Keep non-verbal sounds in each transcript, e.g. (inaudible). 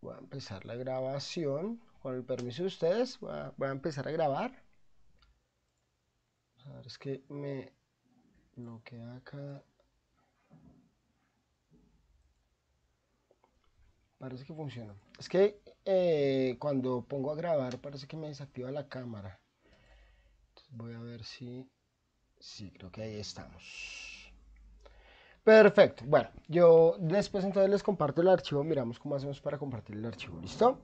voy a empezar la grabación con el permiso de ustedes voy a, empezar a grabar a ver, es que me bloquea acá parece que funciona es que eh, cuando pongo a grabar parece que me desactiva la cámara voy a ver si sí creo que ahí estamos Perfecto. Bueno, yo después entonces les comparto el archivo. Miramos cómo hacemos para compartir el archivo. ¿Listo?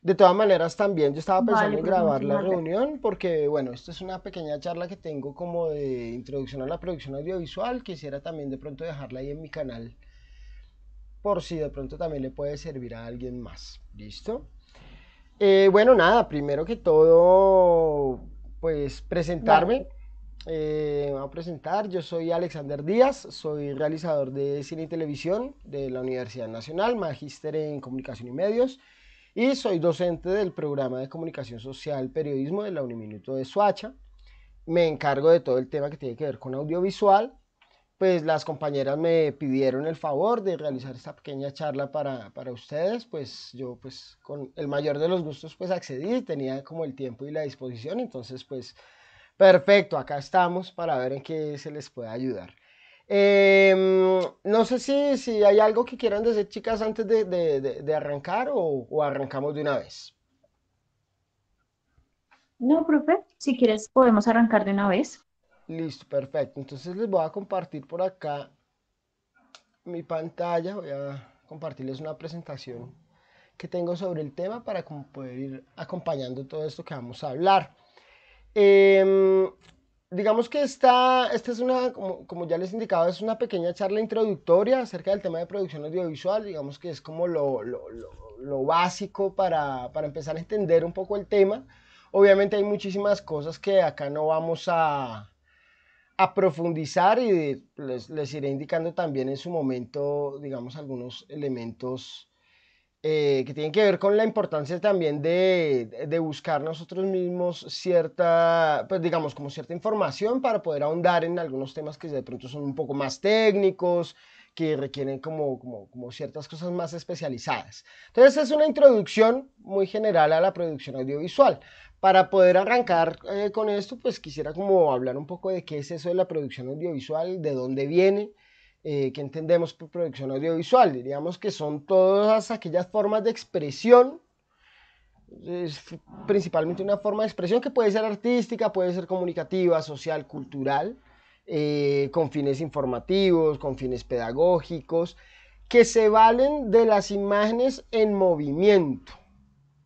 De todas maneras, también yo estaba pensando en grabar la reunión porque, bueno, esto es una pequeña charla que tengo como de introducción a la producción audiovisual. Quisiera también de pronto dejarla ahí en mi canal por si de pronto también le puede servir a alguien más. ¿Listo? Eh, bueno, nada, primero que todo, pues presentarme. Eh, voy a presentar, yo soy Alexander Díaz, soy realizador de cine y televisión de la Universidad Nacional, magíster en comunicación y medios y soy docente del programa de comunicación social periodismo de la Uniminuto de Suacha. Me encargo de todo el tema que tiene que ver con audiovisual. Pues las compañeras me pidieron el favor de realizar esta pequeña charla para, para ustedes, pues yo pues con el mayor de los gustos pues accedí, tenía como el tiempo y la disposición, entonces pues Perfecto, acá estamos para ver en qué se les puede ayudar. Em, no sé si, hay algo que quieran decir, chicas, antes de, arrancar o, o, arrancamos de una vez. No, profe, si quieres podemos arrancar de una vez. Listo, perfecto. Entonces les voy a compartir por acá mi pantalla. Voy a compartirles una presentación que tengo sobre el tema para poder ir acompañando todo esto que vamos a hablar. Em, digamos que esta, esta es una, como, ya les indicaba, es una pequeña charla introductoria acerca del tema de producción audiovisual, digamos que es como lo, básico para, empezar a entender un poco el tema. Obviamente hay muchísimas cosas que acá no vamos a, a profundizar y les, les, iré indicando también en su momento, digamos, algunos elementos eh, que tienen que ver con la importancia también de, buscar nosotros mismos cierta, pues digamos, como cierta información para poder ahondar en algunos temas que de pronto son un poco más técnicos, que requieren como, como, ciertas cosas más especializadas. Entonces es una introducción muy general a la producción audiovisual. Para poder arrancar eh, con esto, pues quisiera como hablar un poco de qué es eso de la producción audiovisual, de dónde viene, eh, que entendemos por producción audiovisual. Diríamos que son todas aquellas formas de expresión, es principalmente una forma de expresión que puede ser artística, puede ser comunicativa, social, cultural, eh, con fines informativos, con fines pedagógicos, que se valen de las imágenes en movimiento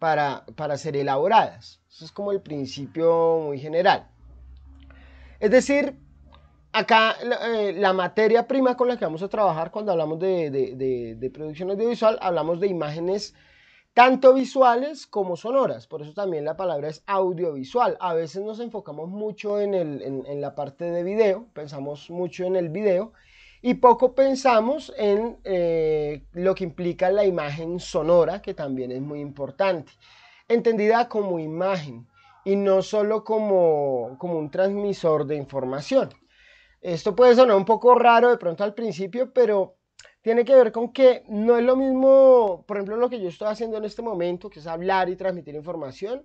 para, para ser elaboradas. Eso es como el principio muy general. Es decir, acá eh, la materia prima con la que vamos a trabajar cuando hablamos de, producción audiovisual, hablamos de imágenes tanto visuales como sonoras, por eso también la palabra es audiovisual. A veces nos enfocamos mucho en, el, en, la parte de video, pensamos mucho en el video y poco pensamos en eh, lo que implica la imagen sonora, que también es muy importante, entendida como imagen y no solo como, como un transmisor de información. Esto puede sonar un poco raro de pronto al principio, pero tiene que ver con que no es lo mismo, por ejemplo, lo que yo estoy haciendo en este momento, que es hablar y transmitir información,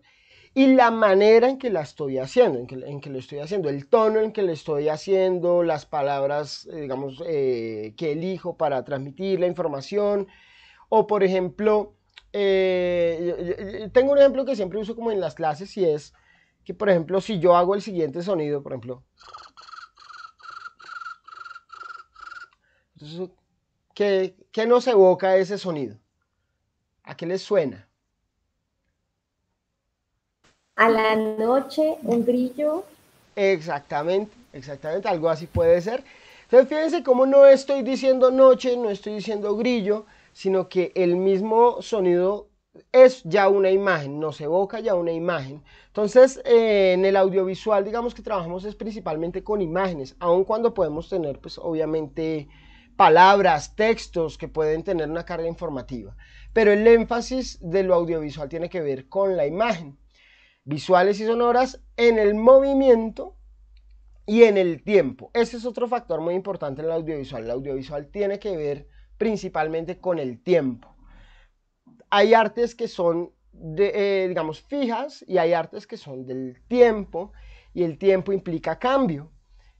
y la manera en que la estoy haciendo, en que, lo estoy haciendo, el tono en que lo estoy haciendo, las palabras, eh, digamos, eh, que elijo para transmitir la información, o por ejemplo, eh, tengo un ejemplo que siempre uso como en las clases y es que, por ejemplo, si yo hago el siguiente sonido, por ejemplo, ¿qué, nos evoca ese sonido? ¿A qué les suena? A la noche, un grillo. Exactamente, exactamente, algo así puede ser. Entonces, fíjense cómo no estoy diciendo noche, no estoy diciendo grillo, sino que el mismo sonido es ya una imagen, nos evoca ya una imagen. Entonces, eh, en el audiovisual, digamos que trabajamos es principalmente con imágenes, aun cuando podemos tener, pues, obviamente, palabras, textos que pueden tener una carga informativa. Pero el énfasis de lo audiovisual tiene que ver con la imagen, visuales y sonoras, en el movimiento y en el tiempo. Ese es otro factor muy importante en el audiovisual. El audiovisual tiene que ver principalmente con el tiempo. Hay artes que son, eh, digamos, fijas y hay artes que son del tiempo y el tiempo implica cambio.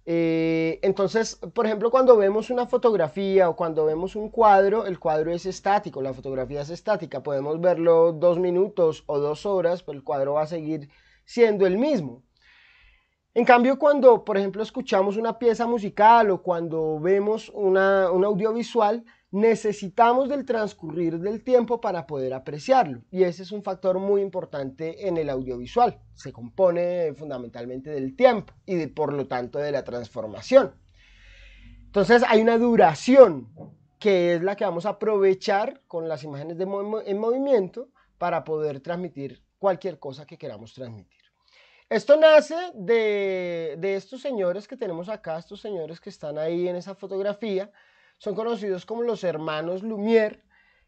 Eh, entonces, por ejemplo, cuando vemos una fotografía o cuando vemos un cuadro, el cuadro es estático, la fotografía es estática. Podemos verlo dos minutos o dos horas, pero el cuadro va a seguir siendo el mismo. En cambio, cuando, por ejemplo, escuchamos una pieza musical o cuando vemos un audiovisual, necesitamos del transcurrir del tiempo para poder apreciarlo. Y ese es un factor muy importante en el audiovisual. Se compone fundamentalmente del tiempo y por lo tanto de la transformación. Entonces hay una duración que es la que vamos a aprovechar con las imágenes en movimiento para poder transmitir cualquier cosa que queramos transmitir. Esto nace de estos señores que tenemos acá, estos señores que están ahí en esa fotografía, son conocidos como los hermanos Lumière,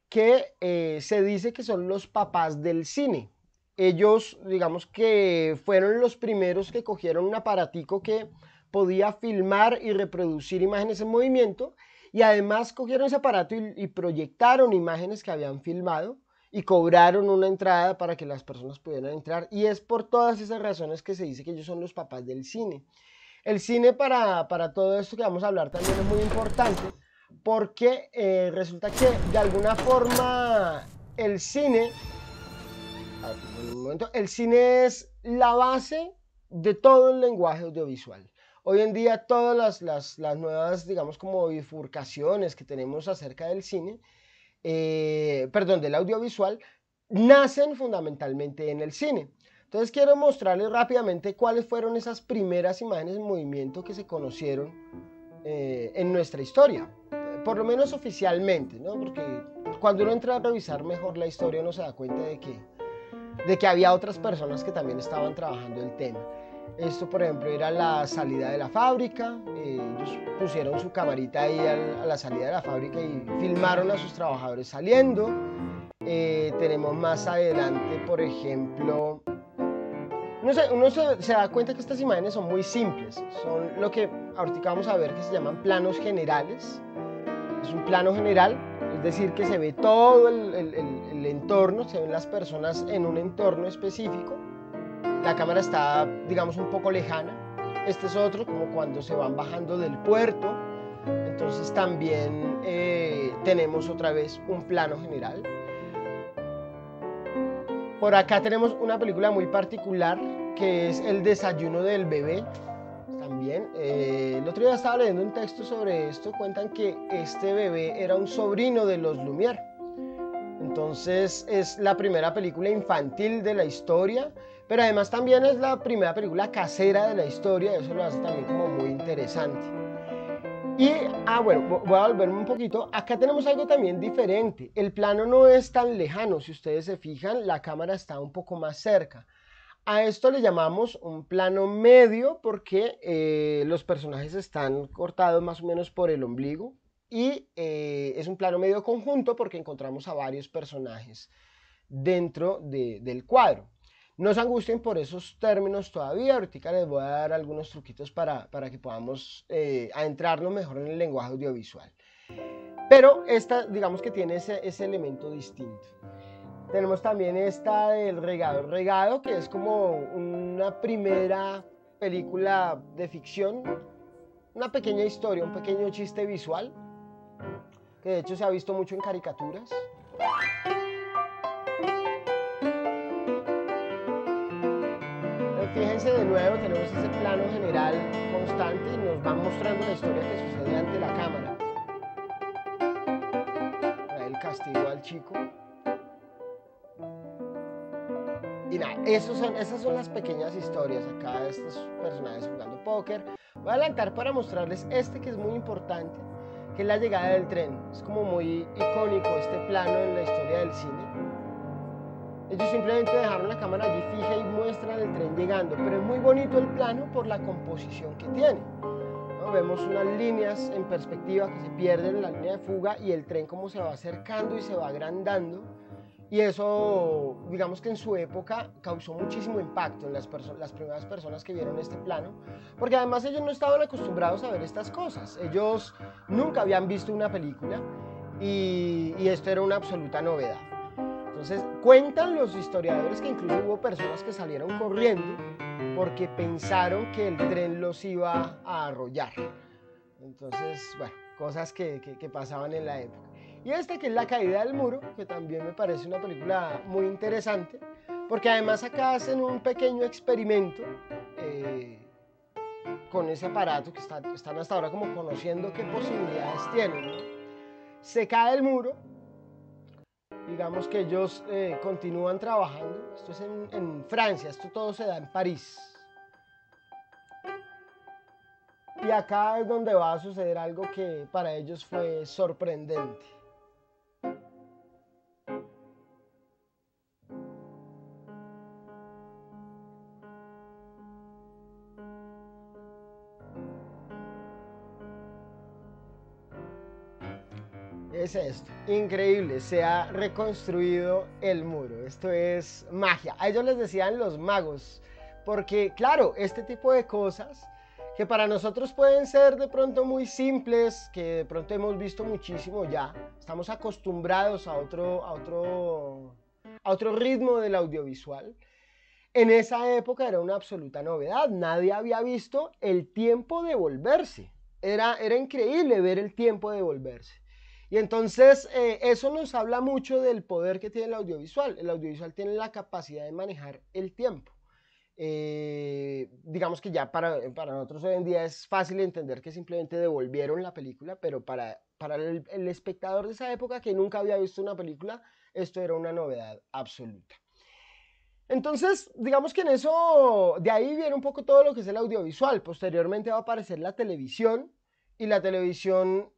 que eh, se dice que son los papás del cine. Ellos, digamos que fueron los primeros que cogieron un aparatico que podía filmar y reproducir imágenes en movimiento y además cogieron ese aparato y, proyectaron imágenes que habían filmado y cobraron una entrada para que las personas pudieran entrar y es por todas esas razones que se dice que ellos son los papás del cine. El cine para, para todo esto que vamos a hablar también es muy importante porque eh, resulta que de alguna forma el cine, el cine es la base de todo el lenguaje audiovisual. Hoy en día todas las, nuevas, digamos, como bifurcaciones que tenemos acerca del cine, eh, perdón, del audiovisual, nacen fundamentalmente en el cine. Entonces quiero mostrarles rápidamente cuáles fueron esas primeras imágenes en movimiento que se conocieron eh, en nuestra historia, por lo menos oficialmente, ¿no? Porque cuando uno entra a revisar mejor la historia uno se da cuenta de que, de que había otras personas que también estaban trabajando el tema. Esto, por ejemplo, era la salida de la fábrica. Eh, ellos pusieron su camarita ahí a la salida de la fábrica y filmaron a sus trabajadores saliendo. Eh, tenemos más adelante, por ejemplo, uno se, da cuenta que estas imágenes son muy simples, son lo que ahorita vamos a ver que se llaman planos generales. Es un plano general, es decir, que se ve todo el, entorno, se ven las personas en un entorno específico. La cámara está, digamos, un poco lejana. Este es otro, como cuando se van bajando del puerto. Entonces también eh, tenemos otra vez un plano general. Por acá tenemos una película muy particular que es El desayuno del bebé. También, eh, el otro día estaba leyendo un texto sobre esto, cuentan que este bebé era un sobrino de los Lumière. Entonces es la primera película infantil de la historia, pero además también es la primera película casera de la historia, eso lo hace también como muy interesante. Y, ah, bueno, voy a volverme un poquito. Acá tenemos algo también diferente. El plano no es tan lejano. Si ustedes se fijan, la cámara está un poco más cerca. A esto le llamamos un plano medio porque eh, los personajes están cortados más o menos por el ombligo. Y eh, es un plano medio conjunto porque encontramos a varios personajes dentro del cuadro. No se angustien por esos términos todavía. Ahorita les voy a dar algunos truquitos para, que podamos eh, adentrarnos mejor en el lenguaje audiovisual. Pero esta, digamos que tiene ese, elemento distinto. Tenemos también esta del regado. regado, que es como una primera película de ficción, una pequeña historia, un pequeño chiste visual, que de hecho se ha visto mucho en caricaturas. Fíjense de nuevo, tenemos ese plano general constante y nos va mostrando la historia que sucede ante la cámara. el castigo al chico. Y nada, esos son, esas son las pequeñas historias acá de estos personajes jugando póker. Voy a adelantar para mostrarles este que es muy importante, que es la llegada del tren. Es como muy icónico este plano en la historia del cine. Ellos simplemente dejaron la cámara allí fija y muestran el tren llegando, pero es muy bonito el plano por la composición que tiene. Vemos unas líneas en perspectiva que se pierden en la línea de fuga y el tren como se va acercando y se va agrandando. Y eso, digamos que en su época causó muchísimo impacto en las, las, primeras personas que vieron este plano, porque además ellos no estaban acostumbrados a ver estas cosas. Ellos nunca habían visto una película y esto era una absoluta novedad. Entonces, cuentan los historiadores que incluso hubo personas que salieron corriendo porque pensaron que el tren los iba a arrollar. Entonces, bueno, cosas que, pasaban en la época. Y esta que es La Caída del Muro, que también me parece una película muy interesante, porque además acá hacen un pequeño experimento eh, con ese aparato que están hasta ahora como conociendo qué posibilidades tienen. Se cae el muro, digamos que ellos eh, continúan trabajando. Esto es en, Francia, esto todo se da en París. Y acá es donde va a suceder algo que para ellos fue sorprendente. es esto. Increíble, se ha reconstruido el muro. Esto es magia. A ellos les decían los magos, porque claro, este tipo de cosas que para nosotros pueden ser de pronto muy simples, que de pronto hemos visto muchísimo ya, estamos acostumbrados a otro, a otro, a otro ritmo del audiovisual. En esa época era una absoluta novedad, nadie había visto el tiempo de volverse. Era, era increíble ver el tiempo de volverse. Y entonces eh, eso nos habla mucho del poder que tiene el audiovisual. El audiovisual tiene la capacidad de manejar el tiempo. Eh, digamos que ya para, para, nosotros hoy en día es fácil entender que simplemente devolvieron la película, pero para, para el espectador de esa época que nunca había visto una película, esto era una novedad absoluta. Entonces, digamos que en eso, de ahí viene un poco todo lo que es el audiovisual. Posteriormente va a aparecer la televisión y la televisión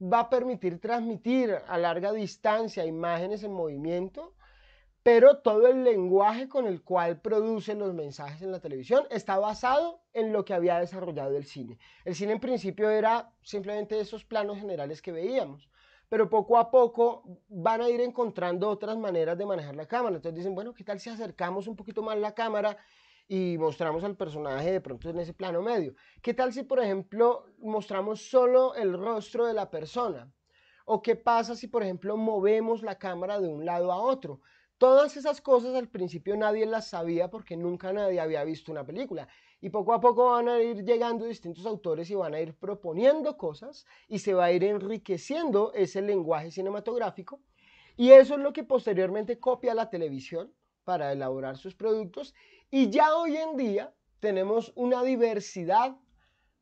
va a permitir transmitir a larga distancia imágenes en movimiento, pero todo el lenguaje con el cual producen los mensajes en la televisión está basado en lo que había desarrollado el cine. El cine en principio era simplemente esos planos generales que veíamos, pero poco a poco van a ir encontrando otras maneras de manejar la cámara. Entonces dicen, bueno, ¿qué tal si acercamos un poquito más la cámara y mostramos al personaje de pronto en ese plano medio. ¿Qué tal si, por ejemplo, mostramos solo el rostro de la persona? ¿O qué pasa si, por ejemplo, movemos la cámara de un lado a otro? Todas esas cosas al principio nadie las sabía porque nunca nadie había visto una película. Y poco a poco van a ir llegando distintos autores y van a ir proponiendo cosas y se va a ir enriqueciendo ese lenguaje cinematográfico. Y eso es lo que posteriormente copia la televisión para elaborar sus productos y ya hoy en día tenemos una diversidad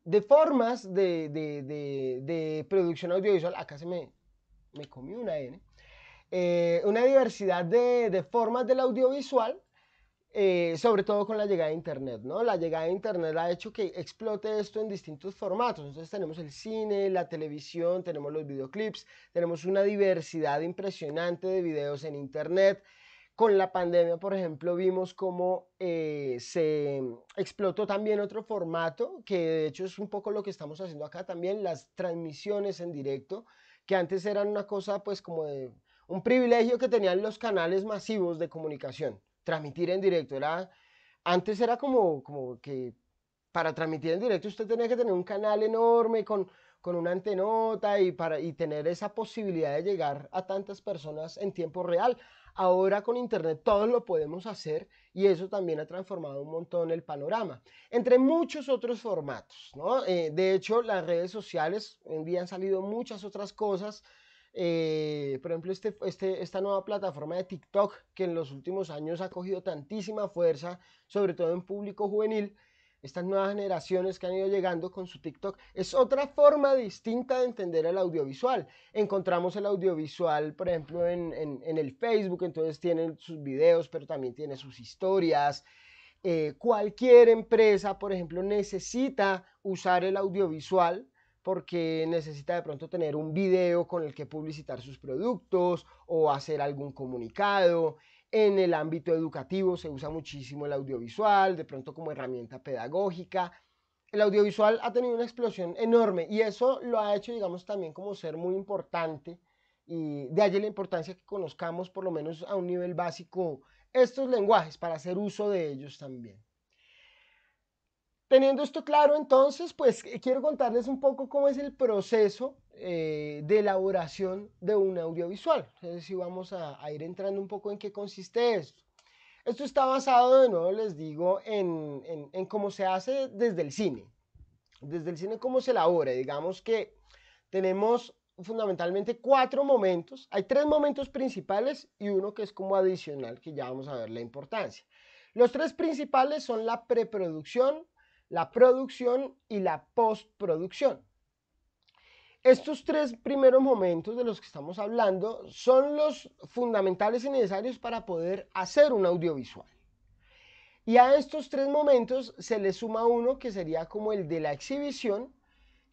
de formas de, de, de, producción audiovisual. Acá se me, me comió una N. Eh, una diversidad de, formas del audiovisual, eh, sobre todo con la llegada de Internet. ¿no? La llegada de Internet ha hecho que explote esto en distintos formatos. Entonces tenemos el cine, la televisión, tenemos los videoclips, tenemos una diversidad impresionante de videos en Internet. Con la pandemia, por ejemplo, vimos cómo eh, se mm, explotó también otro formato, que de hecho es un poco lo que estamos haciendo acá también, las transmisiones en directo, que antes eran una cosa pues como de un privilegio que tenían los canales masivos de comunicación, transmitir en directo. Era, antes era como, como que para transmitir en directo usted tenía que tener un canal enorme con con una antenota y, para, tener esa posibilidad de llegar a tantas personas en tiempo real. Ahora con Internet todos lo podemos hacer y eso también ha transformado un montón el panorama, entre muchos otros formatos. Eh, de hecho, las redes sociales, hoy en día han salido muchas otras cosas. Eh, por ejemplo, este, este, esta nueva plataforma de TikTok que en los últimos años ha cogido tantísima fuerza, sobre todo en público juvenil, estas nuevas generaciones que han ido llegando con su TikTok, es otra forma distinta de entender el audiovisual. Encontramos el audiovisual, por ejemplo, en, el Facebook, entonces tienen sus videos, pero también tiene sus historias. Eh, cualquier empresa, por ejemplo, necesita usar el audiovisual porque necesita de pronto tener un video con el que publicitar sus productos o hacer algún comunicado. En el ámbito educativo se usa muchísimo el audiovisual, de pronto como herramienta pedagógica. El audiovisual ha tenido una explosión enorme y eso lo ha hecho, digamos, también como ser muy importante y de allí la importancia que conozcamos por lo menos a un nivel básico estos lenguajes para hacer uso de ellos también. Teniendo esto claro, entonces, pues eh, quiero contarles un poco cómo es el proceso eh, de elaboración de un audiovisual. Entonces, si vamos a, ir entrando un poco en qué consiste esto. Esto está basado, de nuevo les digo, en, en cómo se hace desde el cine. Desde el cine, cómo se elabora. Digamos que tenemos fundamentalmente cuatro momentos. Hay tres momentos principales y uno que es como adicional, que ya vamos a ver la importancia. Los tres principales son la preproducción, la producción y la postproducción. Estos tres primeros momentos de los que estamos hablando son los fundamentales y necesarios para poder hacer un audiovisual. Y a estos tres momentos se le suma uno que sería como el de la exhibición,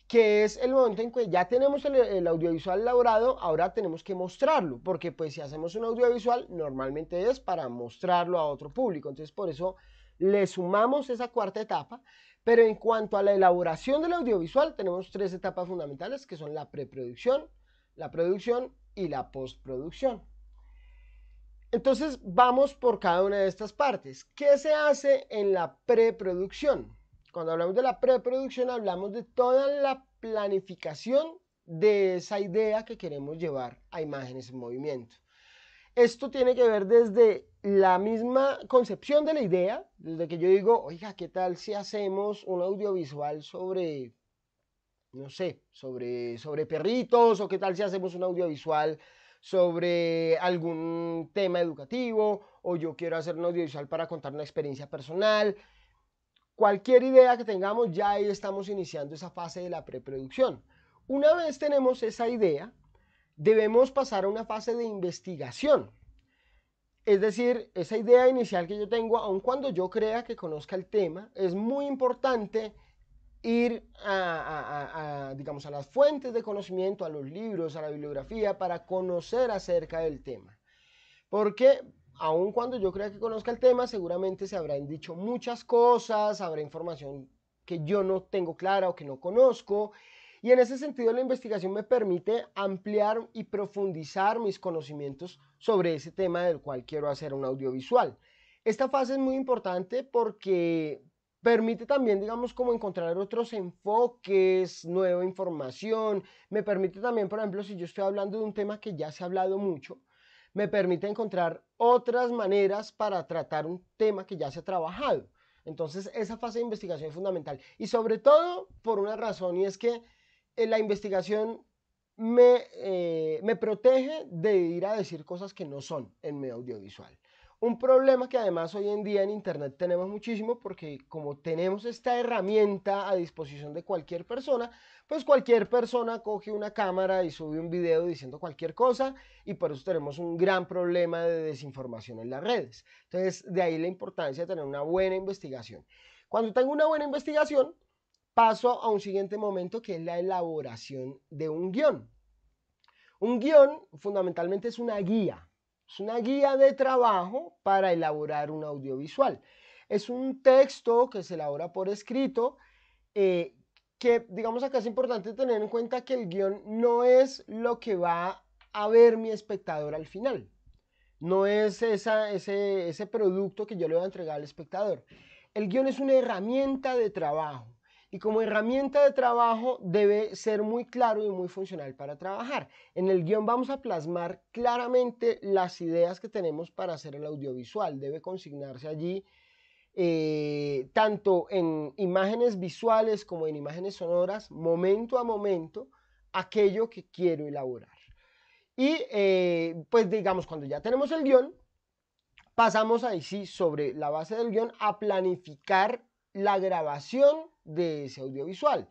que es el momento en que ya tenemos el, audiovisual elaborado, ahora tenemos que mostrarlo, porque pues si hacemos un audiovisual normalmente es para mostrarlo a otro público, entonces por eso le sumamos esa cuarta etapa, pero en cuanto a la elaboración del audiovisual tenemos tres etapas fundamentales que son la preproducción, la producción y la postproducción. Entonces vamos por cada una de estas partes. ¿Qué se hace en la preproducción? Cuando hablamos de la preproducción hablamos de toda la planificación de esa idea que queremos llevar a imágenes en movimiento. Esto tiene que ver desde la misma concepción de la idea, desde que yo digo, oiga, ¿qué tal si hacemos un audiovisual sobre, no sé, sobre, sobre perritos o qué tal si hacemos un audiovisual sobre algún tema educativo o yo quiero hacer un audiovisual para contar una experiencia personal? Cualquier idea que tengamos, ya ahí estamos iniciando esa fase de la preproducción. Una vez tenemos esa idea, debemos pasar a una fase de investigación. Es decir, esa idea inicial que yo tengo, aun cuando yo crea que conozca el tema, es muy importante ir a, digamos, a las fuentes de conocimiento, a los libros, a la bibliografía, para conocer acerca del tema. Porque aun cuando yo crea que conozca el tema, seguramente se habrán dicho muchas cosas, habrá información que yo no tengo clara o que no conozco, y en ese sentido la investigación me permite ampliar y profundizar mis conocimientos sobre ese tema del cual quiero hacer un audiovisual. Esta fase es muy importante porque permite también, digamos, como encontrar otros enfoques, nueva información. Me permite también, por ejemplo, si yo estoy hablando de un tema que ya se ha hablado mucho, me permite encontrar otras maneras para tratar un tema que ya se ha trabajado. Entonces, esa fase de investigación es fundamental. Y sobre todo por una razón, y es que eh, la investigación eh, me, protege de ir a decir cosas que no son en medio audiovisual. Un problema que además hoy en día en Internet tenemos muchísimo porque como tenemos esta herramienta a disposición de cualquier persona, pues cualquier persona coge una cámara y sube un video diciendo cualquier cosa y por eso tenemos un gran problema de desinformación en las redes. Entonces de ahí la importancia de tener una buena investigación. Cuando tengo una buena investigación, paso a un siguiente momento que es la elaboración de un guión. Un guión fundamentalmente es una guía, es una guía de trabajo para elaborar un audiovisual. Es un texto que se elabora por escrito, eh, que digamos acá es importante tener en cuenta que el guión no es lo que va a ver mi espectador al final. No es ese, ese producto que yo le voy a entregar al espectador. El guión es una herramienta de trabajo y como herramienta de trabajo debe ser muy claro y muy funcional para trabajar. En el guión vamos a plasmar claramente las ideas que tenemos para hacer el audiovisual. Debe consignarse allí eh, tanto en imágenes visuales como en imágenes sonoras, momento a momento, aquello que quiero elaborar. Y eh, pues digamos, cuando ya tenemos el guión, pasamos ahí sí sobre la base del guión a planificar la grabación de ese audiovisual.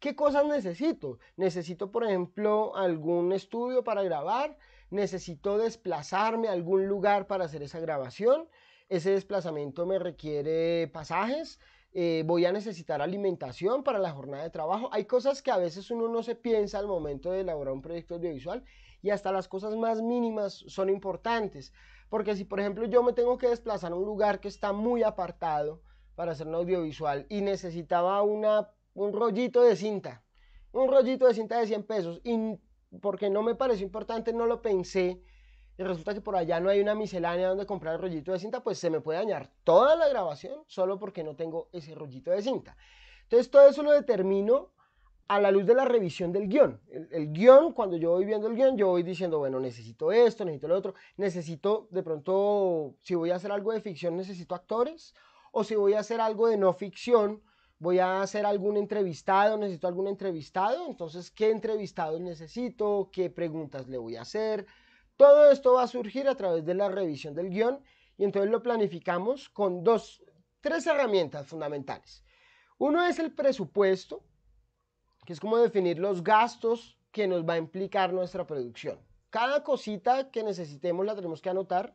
¿Qué cosas necesito? Necesito, por ejemplo, algún estudio para grabar, necesito desplazarme a algún lugar para hacer esa grabación, ese desplazamiento me requiere pasajes, eh, voy a necesitar alimentación para la jornada de trabajo. Hay cosas que a veces uno no se piensa al momento de elaborar un proyecto audiovisual y hasta las cosas más mínimas son importantes. Porque si, por ejemplo, yo me tengo que desplazar a un lugar que está muy apartado, para hacer un audiovisual y necesitaba una, un rollito de cinta, un rollito de cinta de 100 pesos. Y porque no me pareció importante, no lo pensé. Y resulta que por allá no hay una miscelánea donde comprar el rollito de cinta, pues se me puede dañar toda la grabación solo porque no tengo ese rollito de cinta. Entonces todo eso lo determino a la luz de la revisión del guión. El, el, guión, cuando yo voy viendo el guión, yo voy diciendo, bueno, necesito esto, necesito lo otro, necesito de pronto, si voy a hacer algo de ficción, necesito actores o si voy a hacer algo de no ficción, voy a hacer algún entrevistado, necesito algún entrevistado, entonces qué entrevistado necesito, qué preguntas le voy a hacer. Todo esto va a surgir a través de la revisión del guión y entonces lo planificamos con dos, tres herramientas fundamentales. Uno es el presupuesto, que es como definir los gastos que nos va a implicar nuestra producción. Cada cosita que necesitemos la tenemos que anotar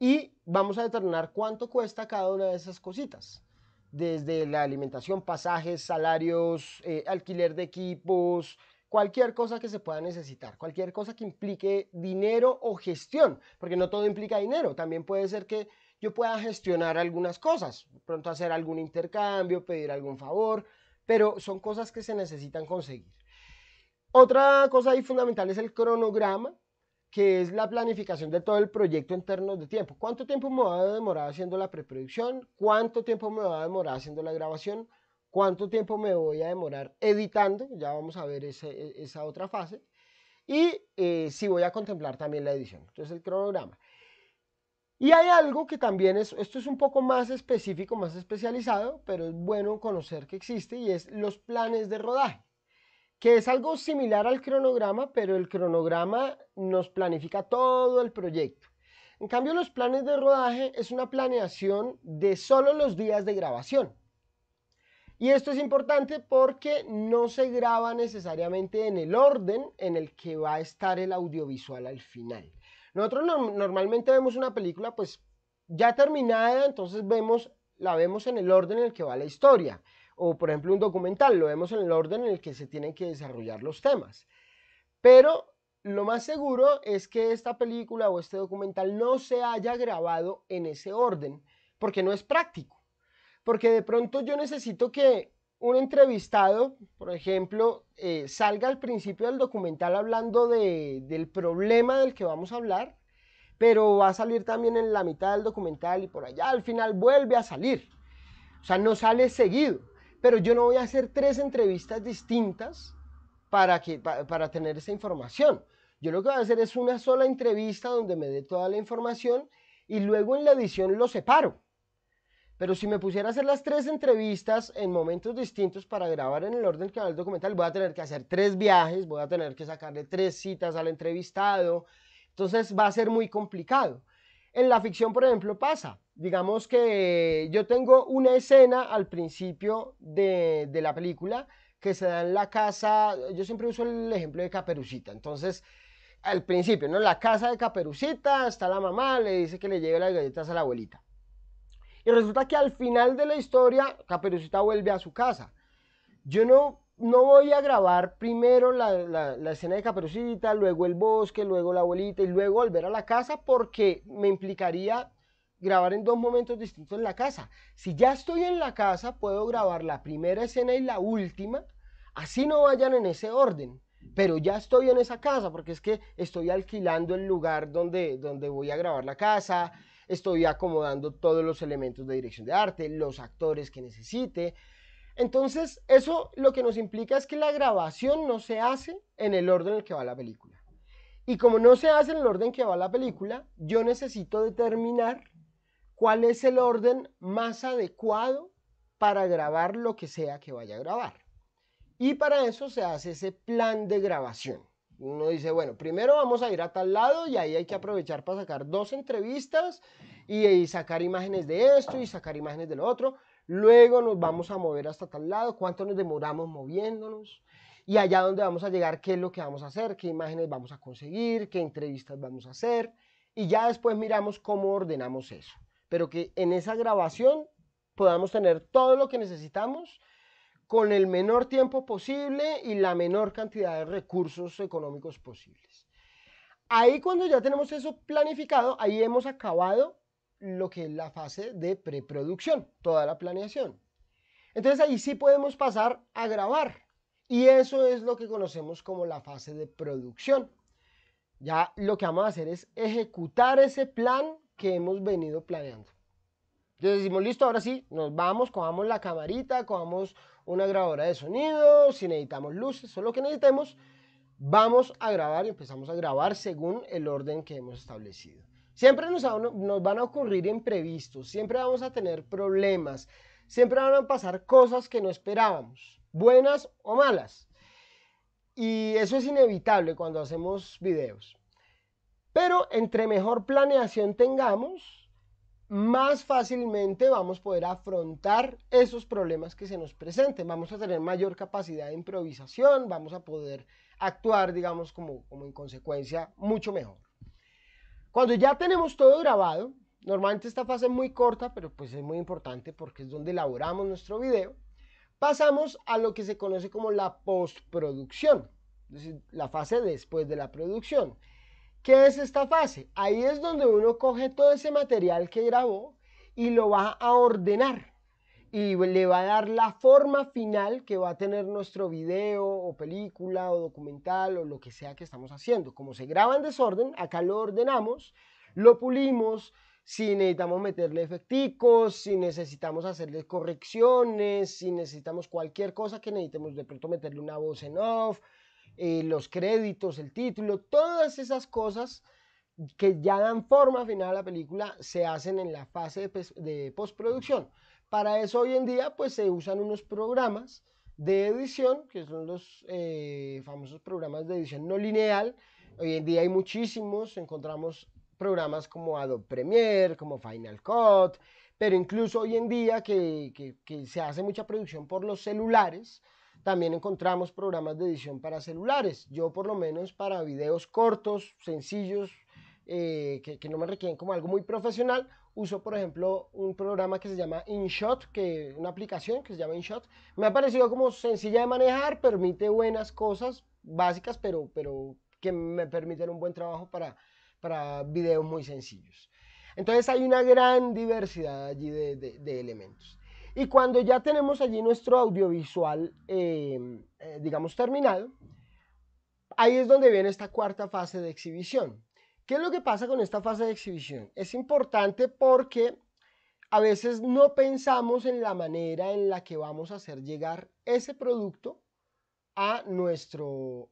y vamos a determinar cuánto cuesta cada una de esas cositas. Desde la alimentación, pasajes, salarios, eh, alquiler de equipos, cualquier cosa que se pueda necesitar, cualquier cosa que implique dinero o gestión, porque no todo implica dinero, también puede ser que yo pueda gestionar algunas cosas, pronto hacer algún intercambio, pedir algún favor, pero son cosas que se necesitan conseguir. Otra cosa ahí fundamental es el cronograma, que es la planificación de todo el proyecto en términos de tiempo. ¿Cuánto tiempo me va a demorar haciendo la preproducción? ¿Cuánto tiempo me va a demorar haciendo la grabación? ¿Cuánto tiempo me voy a demorar editando? Ya vamos a ver e, esa otra fase. Y eh, si voy a contemplar también la edición. Entonces el cronograma. Y hay algo que también es, esto es un poco más específico, más especializado, pero es bueno conocer que existe y es los planes de rodaje que es algo similar al cronograma, pero el cronograma nos planifica todo el proyecto. En cambio, los planes de rodaje es una planeación de solo los días de grabación. Y esto es importante porque no se graba necesariamente en el orden en el que va a estar el audiovisual al final. Nosotros normalmente vemos una película pues ya terminada, entonces vemos, la vemos en el orden en el que va la historia o por ejemplo un documental, lo vemos en el orden en el que se tienen que desarrollar los temas. Pero lo más seguro es que esta película o este documental no se haya grabado en ese orden, porque no es práctico. Porque de pronto yo necesito que un entrevistado, por ejemplo, eh, salga al principio del documental hablando del problema del que vamos a hablar, pero va a salir también en la mitad del documental y por allá al final vuelve a salir. O sea, no sale seguido pero yo no voy a hacer tres entrevistas distintas para, que, para, tener esa información. Yo lo que voy a hacer es una sola entrevista donde me dé toda la información y luego en la edición lo separo. Pero si me pusiera a hacer las tres entrevistas en momentos distintos para grabar en el orden que va el documental, voy a tener que hacer tres viajes, voy a tener que sacarle tres citas al entrevistado. Entonces va a ser muy complicado. En la ficción, por ejemplo, pasa digamos que yo tengo una escena al principio de, de, la película que se da en la casa, yo siempre uso el ejemplo de Caperucita, entonces al principio, ¿no? La casa de Caperucita, está la mamá, le dice que le lleve las galletas a la abuelita. Y resulta que al final de la historia, Caperucita vuelve a su casa. Yo no, no voy a grabar primero la, la escena de Caperucita, luego el bosque, luego la abuelita y luego volver a la casa porque me implicaría grabar en dos momentos distintos en la casa. Si ya estoy en la casa, puedo grabar la primera escena y la última, así no vayan en ese orden. Pero ya estoy en esa casa, porque es que estoy alquilando el lugar donde, donde voy a grabar la casa, estoy acomodando todos los elementos de dirección de arte, los actores que necesite. Entonces, eso lo que nos implica es que la grabación no se hace en el orden en el que va la película. Y como no se hace en el orden que va la película, yo necesito determinar cuál es el orden más adecuado para grabar lo que sea que vaya a grabar. Y para eso se hace ese plan de grabación. Uno dice, bueno, primero vamos a ir a tal lado y ahí hay que aprovechar para sacar dos entrevistas y, sacar imágenes de esto y sacar imágenes del otro. Luego nos vamos a mover hasta tal lado, cuánto nos demoramos moviéndonos y allá donde vamos a llegar, qué es lo que vamos a hacer, qué imágenes vamos a conseguir, qué entrevistas vamos a hacer y ya después miramos cómo ordenamos eso pero que en esa grabación podamos tener todo lo que necesitamos con el menor tiempo posible y la menor cantidad de recursos económicos posibles. Ahí cuando ya tenemos eso planificado, ahí hemos acabado lo que es la fase de preproducción, toda la planeación. Entonces ahí sí podemos pasar a grabar y eso es lo que conocemos como la fase de producción. Ya lo que vamos a hacer es ejecutar ese plan que hemos venido planeando. Entonces decimos, listo, ahora sí, nos vamos, cojamos la camarita, cojamos una grabadora de sonido, si necesitamos luces o lo que necesitemos, vamos a grabar y empezamos a grabar según el orden que hemos establecido. Siempre nos, nos van a ocurrir imprevistos, siempre vamos a tener problemas, siempre van a pasar cosas que no esperábamos, buenas o malas. Y eso es inevitable cuando hacemos videos. Pero entre mejor planeación tengamos, más fácilmente vamos a poder afrontar esos problemas que se nos presenten. Vamos a tener mayor capacidad de improvisación, vamos a poder actuar, digamos, como, como en consecuencia, mucho mejor. Cuando ya tenemos todo grabado, normalmente esta fase es muy corta, pero pues es muy importante porque es donde elaboramos nuestro video, pasamos a lo que se conoce como la postproducción, es la fase después de la producción. ¿Qué es esta fase? Ahí es donde uno coge todo ese material que grabó y lo va a ordenar y le va a dar la forma final que va a tener nuestro video o película o documental o lo que sea que estamos haciendo. Como se graba en desorden, acá lo ordenamos, lo pulimos, si necesitamos meterle efecticos, si necesitamos hacerle correcciones, si necesitamos cualquier cosa que necesitemos de pronto meterle una voz en off, eh, los créditos, el título, todas esas cosas que ya dan forma final a la película se hacen en la fase de, postproducción. Para eso hoy en día pues se usan unos programas de edición, que son los eh, famosos programas de edición no lineal. Hoy en día hay muchísimos, encontramos programas como Adobe Premiere, como Final Cut, pero incluso hoy en día que se hace mucha producción por los celulares, también encontramos programas de edición para celulares. Yo por lo menos para videos cortos, sencillos, eh, que, no me requieren como algo muy profesional, uso por ejemplo un programa que se llama InShot, que una aplicación que se llama InShot. Me ha parecido como sencilla de manejar, permite buenas cosas básicas, pero, pero que me permiten un buen trabajo para, para videos muy sencillos. Entonces hay una gran diversidad allí de elementos. Y cuando ya tenemos allí nuestro audiovisual, eh, eh, digamos, terminado, ahí es donde viene esta cuarta fase de exhibición. ¿Qué es lo que pasa con esta fase de exhibición? Es importante porque a veces no pensamos en la manera en la que vamos a hacer llegar ese producto a nuestro,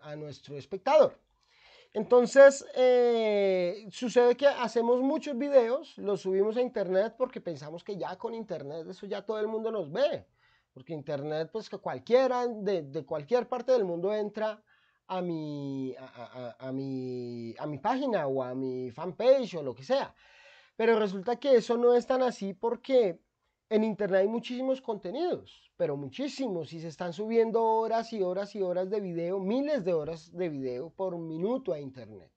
a nuestro espectador. Entonces, eh, sucede que hacemos muchos videos, los subimos a internet porque pensamos que ya con internet eso ya todo el mundo nos ve. Porque internet, pues que cualquiera de, cualquier parte del mundo entra a mi, a, a, a, mi, a mi página o a mi fanpage o lo que sea. Pero resulta que eso no es tan así porque en Internet hay muchísimos contenidos, pero muchísimos, y se están subiendo horas y horas y horas de video, miles de horas de video por minuto a Internet.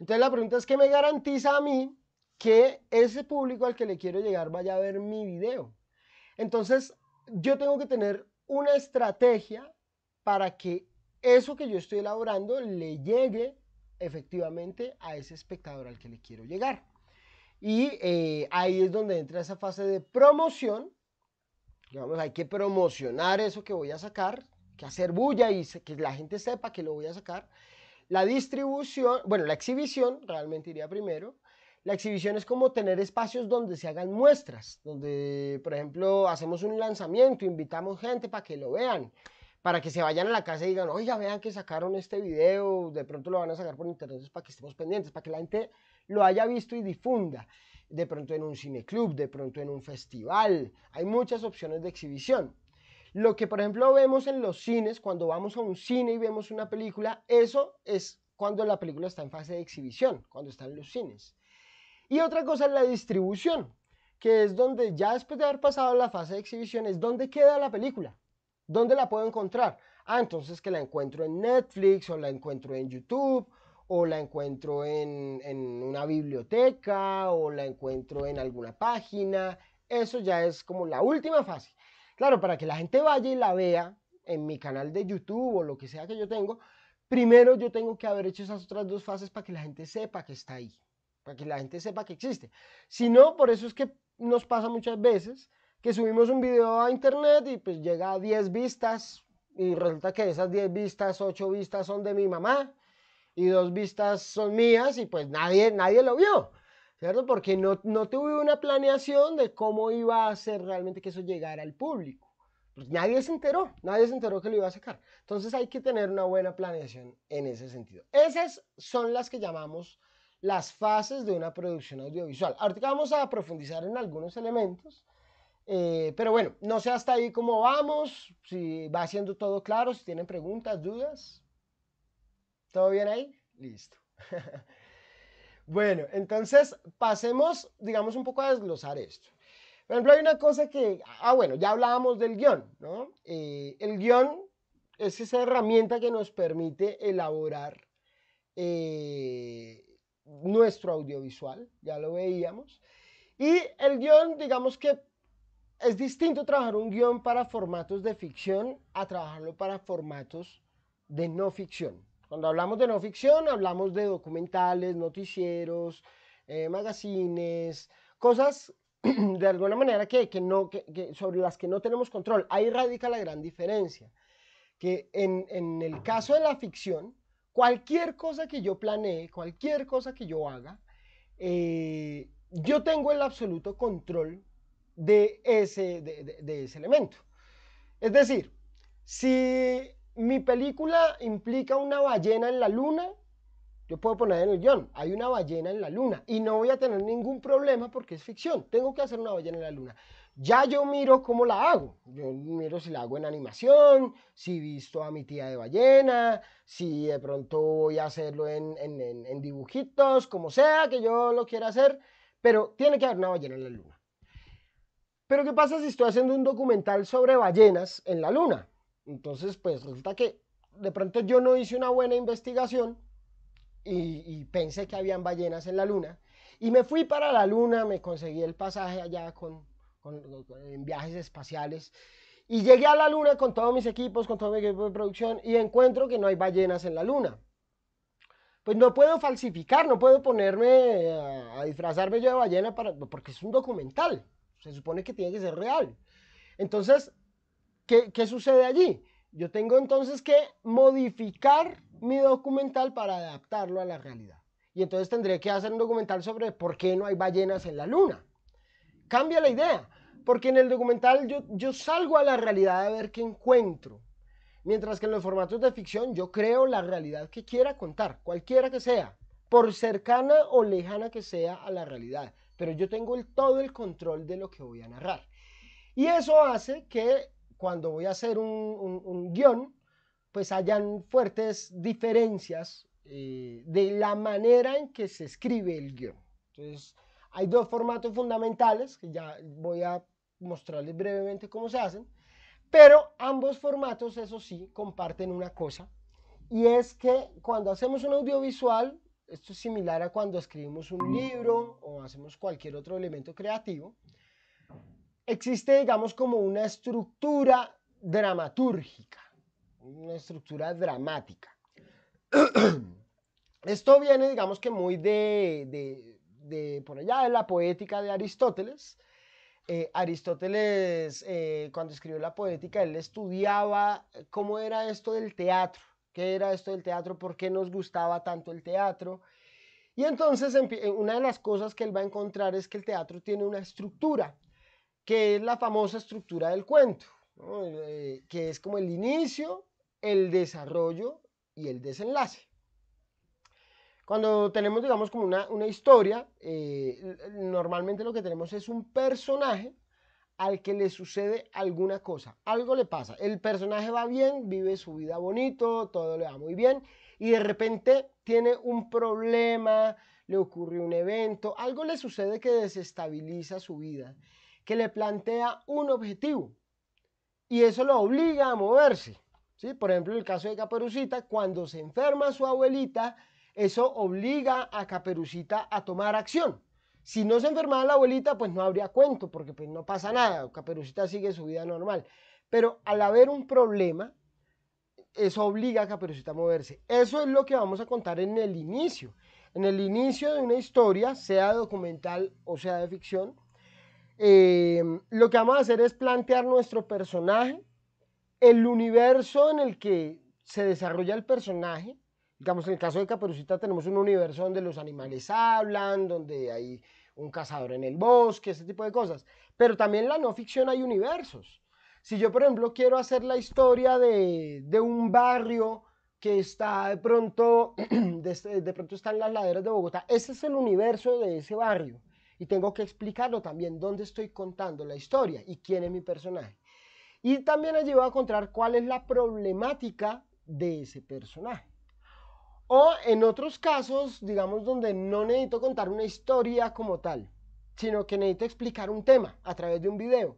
Entonces la pregunta es, ¿qué me garantiza a mí que ese público al que le quiero llegar vaya a ver mi video? Entonces yo tengo que tener una estrategia para que eso que yo estoy elaborando le llegue efectivamente a ese espectador al que le quiero llegar. Y eh, ahí es donde entra esa fase de promoción. Digamos, hay que promocionar eso que voy a sacar, que hacer bulla y que la gente sepa que lo voy a sacar. La distribución, bueno, la exhibición realmente iría primero. La exhibición es como tener espacios donde se hagan muestras, donde, por ejemplo, hacemos un lanzamiento, invitamos gente para que lo vean para que se vayan a la casa y digan, ya vean que sacaron este video, de pronto lo van a sacar por internet, es para que estemos pendientes, para que la gente lo haya visto y difunda. De pronto en un cineclub, de pronto en un festival. Hay muchas opciones de exhibición. Lo que, por ejemplo, vemos en los cines, cuando vamos a un cine y vemos una película, eso es cuando la película está en fase de exhibición, cuando está en los cines. Y otra cosa es la distribución, que es donde ya después de haber pasado la fase de exhibición es donde queda la película. ¿Dónde la puedo encontrar? Ah, entonces que la encuentro en Netflix o la encuentro en YouTube o la encuentro en, una biblioteca o la encuentro en alguna página. Eso ya es como la última fase. Claro, para que la gente vaya y la vea en mi canal de YouTube o lo que sea que yo tengo, primero yo tengo que haber hecho esas otras dos fases para que la gente sepa que está ahí, para que la gente sepa que existe. Si no, por eso es que nos pasa muchas veces que subimos un video a internet y pues llega a 10 vistas y resulta que esas 10 vistas, 8 vistas son de mi mamá y dos vistas son mías y pues nadie, nadie lo vio, ¿cierto? Porque no, no tuve una planeación de cómo iba a hacer realmente que eso llegara al público. Pues nadie se enteró, nadie se enteró que lo iba a sacar. Entonces hay que tener una buena planeación en ese sentido. Esas son las que llamamos las fases de una producción audiovisual. Ahorita vamos a profundizar en algunos elementos, eh, pero bueno, no sé hasta ahí cómo vamos, si va siendo todo claro, si tienen preguntas, dudas. ¿Todo bien ahí? Listo. (laughs) bueno, entonces pasemos, digamos, un poco a desglosar esto. Por ejemplo, hay una cosa que, ah, bueno, ya hablábamos del guión, ¿no? Eh, el guión es esa herramienta que nos permite elaborar eh, nuestro audiovisual, ya lo veíamos. Y el guión, digamos que es distinto trabajar un guión para formatos de ficción a trabajarlo para formatos de no ficción. Cuando hablamos de no ficción, hablamos de documentales, noticieros, eh, magazines, cosas (clears throat) de alguna manera que, que no, sobre las que no tenemos control. Ahí radica la gran diferencia, que en, el caso de la ficción, cualquier cosa que yo planee, cualquier cosa que yo haga, eh, yo tengo el absoluto control de ese, de, ese elemento. Es decir, si mi película implica una ballena en la luna, yo puedo poner en el guión, hay una ballena en la luna y no voy a tener ningún problema porque es ficción, tengo que hacer una ballena en la luna. Ya yo miro cómo la hago, yo miro si la hago en animación, si visto a mi tía de ballena, si de pronto voy a hacerlo en dibujitos, como sea que yo lo quiera hacer, pero tiene que haber una ballena en la luna. Pero ¿qué pasa si estoy haciendo un documental sobre ballenas en la luna? Entonces, pues resulta que de pronto yo no hice una buena investigación y, pensé que habían ballenas en la luna. Y me fui para la luna, me conseguí el pasaje allá con, en viajes espaciales. Y llegué a la luna con todos mis equipos, con todo mi equipo de producción y encuentro que no hay ballenas en la luna. Pues no puedo falsificar, no puedo ponerme a, a disfrazarme yo de ballena para, porque es un documental. Se supone que tiene que ser real. Entonces, ¿qué, sucede allí? Yo tengo entonces que modificar mi documental para adaptarlo a la realidad. Y entonces tendría que hacer un documental sobre por qué no hay ballenas en la luna. Cambia la idea, porque en el documental yo, yo salgo a la realidad a ver qué encuentro. Mientras que en los formatos de ficción yo creo la realidad que quiera contar, cualquiera que sea, por cercana o lejana que sea a la realidad pero yo tengo todo el control de lo que voy a narrar. Y eso hace que cuando voy a hacer un, guión, pues hayan fuertes diferencias eh, de la manera en que se escribe el guión. Entonces, hay dos formatos fundamentales que ya voy a mostrarles brevemente cómo se hacen, pero ambos formatos, eso sí, comparten una cosa, y es que cuando hacemos un audiovisual esto es similar a cuando escribimos un mm. libro o hacemos cualquier otro elemento creativo. Existe, digamos, como una estructura dramatúrgica, una estructura dramática. (clears throat) Esto viene, digamos que muy de, por allá de la poética de Aristóteles, eh, Aristóteles, eh, cuando escribió la poética, él estudiaba cómo era esto del teatro, qué era esto del teatro, por qué nos gustaba tanto el teatro. Y entonces eh, una de las cosas que él va a encontrar es que el teatro tiene una estructura, que es la famosa estructura del cuento, eh, que es como el inicio, el desarrollo y el desenlace. Cuando tenemos, digamos, como una, historia, eh, normalmente lo que tenemos es un personaje al que le sucede alguna cosa, algo le pasa. El personaje va bien, vive su vida bonito, todo le va muy bien y de repente tiene un problema, le ocurre un evento, algo le sucede que desestabiliza su vida, que le plantea un objetivo y eso lo obliga a moverse. ¿sí? Por ejemplo, el caso de Caperucita, cuando se enferma su abuelita, eso obliga a Caperucita a tomar acción. Si no se enfermaba la abuelita, pues no habría cuento, porque pues no pasa nada, Caperucita sigue su vida normal. Pero al haber un problema, eso obliga a Caperucita a moverse. Eso es lo que vamos a contar en el inicio. En el inicio de una historia, sea documental o sea de ficción, eh, lo que vamos a hacer es plantear nuestro personaje, el universo en el que se desarrolla el personaje. Digamos, en el caso de Caperucita tenemos un universo donde los animales hablan, donde hay un cazador en el bosque, ese tipo de cosas. Pero también en la no ficción hay universos. Si yo, por ejemplo, quiero hacer la historia de, de un barrio que está de pronto, (clears throat) de, este, de pronto en las laderas de Bogotá, ese es el universo de ese barrio. Y tengo que explicarlo también, dónde estoy contando la historia y quién es mi personaje. Y también allí voy a encontrar cuál es la problemática de ese personaje. O en otros casos, digamos, donde no necesito contar una historia como tal, sino que necesito explicar un tema a través de un video.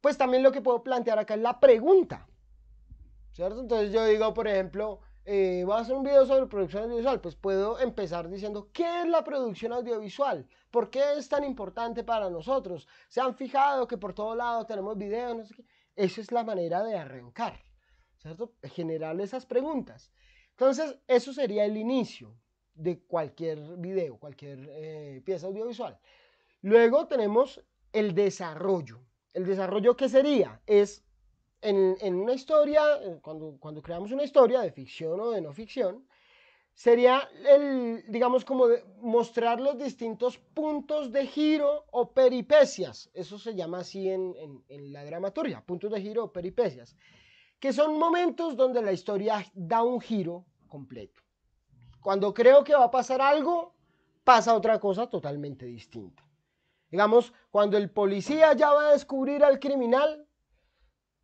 Pues también lo que puedo plantear acá es la pregunta. ¿Cierto? Entonces yo digo, por ejemplo, eh, voy a hacer un video sobre producción audiovisual, pues puedo empezar diciendo qué es la producción audiovisual, por qué es tan importante para nosotros. Se han fijado que por todo lado tenemos videos, Esa es la manera de arrancar, ¿cierto? Generar esas preguntas. Entonces, eso sería el inicio de cualquier video, cualquier eh, pieza audiovisual. Luego tenemos el desarrollo. ¿El desarrollo qué sería? Es en, una historia, eh, cuando, creamos una historia de ficción o de no ficción, sería el, digamos, como mostrar los distintos puntos de giro o peripecias. Eso se llama así en, la dramaturgia, puntos de giro o peripecias, que son momentos donde la historia da un giro completo. Cuando creo que va a pasar algo, pasa otra cosa totalmente distinta. Digamos, cuando el policía ya va a descubrir al criminal,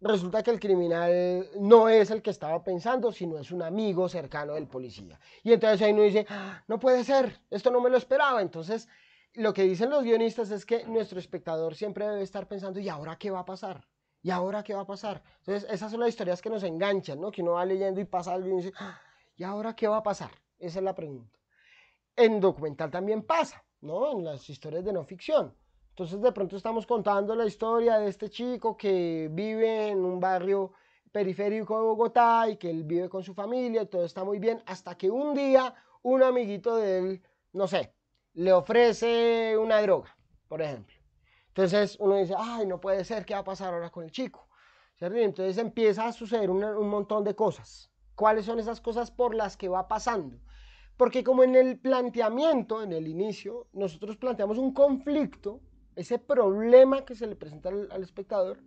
resulta que el criminal no es el que estaba pensando, sino es un amigo cercano del policía. Y entonces ahí uno dice, ah, no puede ser, esto no me lo esperaba. Entonces, lo que dicen los guionistas es que nuestro espectador siempre debe estar pensando, ¿y ahora qué va a pasar? ¿Y ahora qué va a pasar? Entonces, esas son las historias que nos enganchan, ¿no? Que uno va leyendo y pasa algo y dice, ¡Ah! ¿Y ahora qué va a pasar? Esa es la pregunta. En documental también pasa, ¿no? En las historias de no ficción. Entonces de pronto estamos contando la historia de este chico que vive en un barrio periférico de Bogotá y que él vive con su familia y todo está muy bien, hasta que un día un amiguito de él, no sé, le ofrece una droga, por ejemplo. Entonces uno dice, ay, no puede ser, ¿qué va a pasar ahora con el chico? Entonces empieza a suceder un, un montón de cosas cuáles son esas cosas por las que va pasando. Porque como en el planteamiento, en el inicio, nosotros planteamos un conflicto, ese problema que se le presenta al, espectador,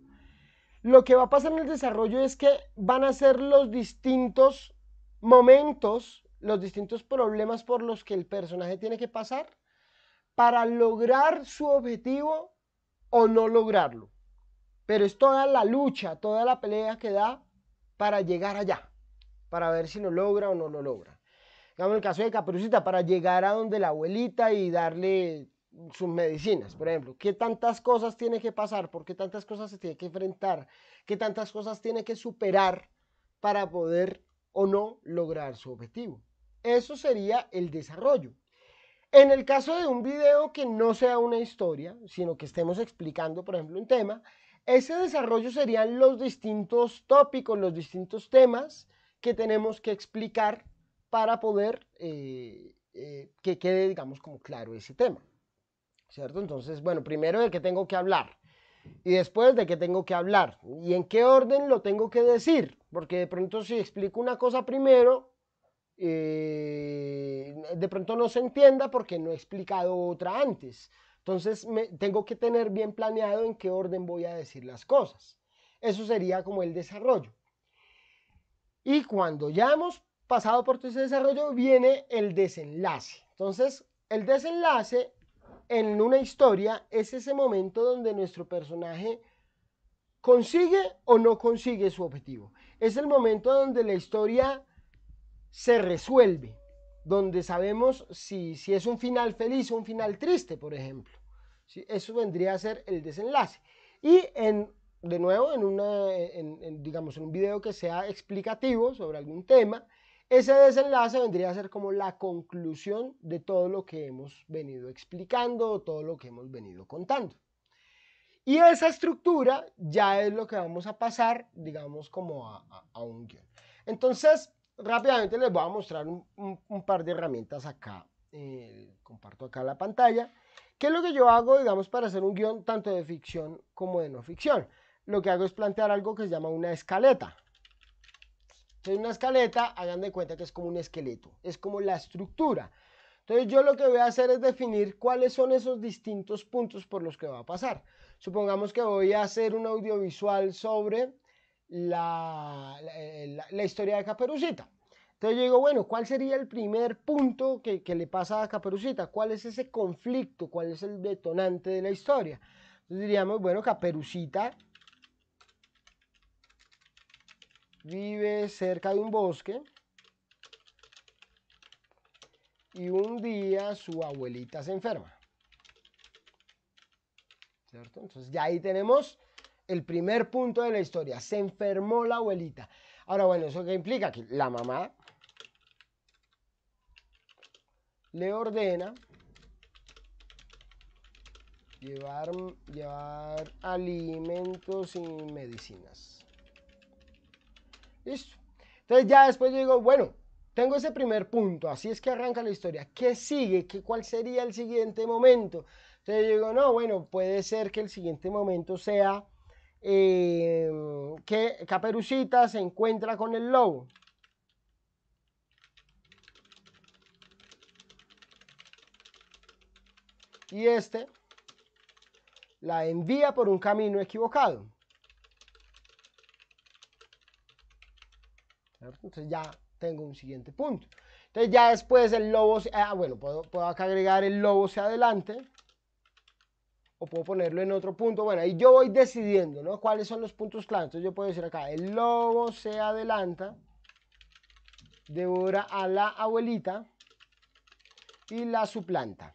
lo que va a pasar en el desarrollo es que van a ser los distintos momentos, los distintos problemas por los que el personaje tiene que pasar para lograr su objetivo o no lograrlo. Pero es toda la lucha, toda la pelea que da para llegar allá para ver si lo logra o no lo logra. Digamos, en el caso de Caperucita, para llegar a donde la abuelita y darle sus medicinas, por ejemplo, qué tantas cosas tiene que pasar, por qué tantas cosas se tiene que enfrentar, qué tantas cosas tiene que superar para poder o no lograr su objetivo. Eso sería el desarrollo. En el caso de un video que no sea una historia, sino que estemos explicando, por ejemplo, un tema, ese desarrollo serían los distintos tópicos, los distintos temas que tenemos que explicar para poder eh, eh, que quede, digamos, como claro ese tema. ¿Cierto? Entonces, bueno, primero de qué tengo que hablar y después de qué tengo que hablar y en qué orden lo tengo que decir, porque de pronto si explico una cosa primero, eh, de pronto no se entienda porque no he explicado otra antes. Entonces, tengo que tener bien planeado en qué orden voy a decir las cosas. Eso sería como el desarrollo. Y cuando ya hemos pasado por todo ese desarrollo, viene el desenlace. Entonces, el desenlace en una historia es ese momento donde nuestro personaje consigue o no consigue su objetivo. Es el momento donde la historia se resuelve, donde sabemos si, si es un final feliz o un final triste, por ejemplo. Eso vendría a ser el desenlace. Y en de nuevo, en, digamos, en un video que sea explicativo sobre algún tema, ese desenlace vendría a ser como la conclusión de todo lo que hemos venido explicando o todo lo que hemos venido contando. Y esa estructura ya es lo que vamos a pasar, digamos, como a, a, un guión. Entonces, rápidamente les voy a mostrar un, par de herramientas acá. Eh, comparto acá la pantalla. que es lo que yo hago, digamos, para hacer un guión tanto de ficción como de no ficción? lo que hago es plantear algo que se llama una escaleta. Entonces una escaleta, hagan de cuenta que es como un esqueleto, es como la estructura. Entonces yo lo que voy a hacer es definir cuáles son esos distintos puntos por los que va a pasar. Supongamos que voy a hacer un audiovisual sobre la, eh, historia de Caperucita. Entonces yo digo, bueno, ¿cuál sería el primer punto que, que, le pasa a Caperucita? ¿Cuál es ese conflicto? ¿Cuál es el detonante de la historia? Entonces diríamos, bueno, Caperucita vive cerca de un bosque y un día su abuelita se enferma. ¿Cierto? Entonces ya ahí tenemos el primer punto de la historia. Se enfermó la abuelita. Ahora, bueno, ¿eso qué implica? Que la mamá le ordena llevar, llevar alimentos y medicinas. Listo. Entonces ya después yo digo, bueno, tengo ese primer punto, así es que arranca la historia. ¿Qué sigue? ¿Qué, ¿Cuál sería el siguiente momento? Entonces yo digo, no, bueno, puede ser que el siguiente momento sea eh, que Caperucita se encuentra con el lobo. Y este la envía por un camino equivocado. Entonces ya tengo un siguiente punto. Entonces ya después el lobo, ah, bueno, puedo, puedo acá agregar el lobo se adelante o puedo ponerlo en otro punto. Bueno, ahí yo voy decidiendo, ¿no? ¿Cuáles son los puntos claros Entonces yo puedo decir acá, el lobo se adelanta, devora a la abuelita y la suplanta.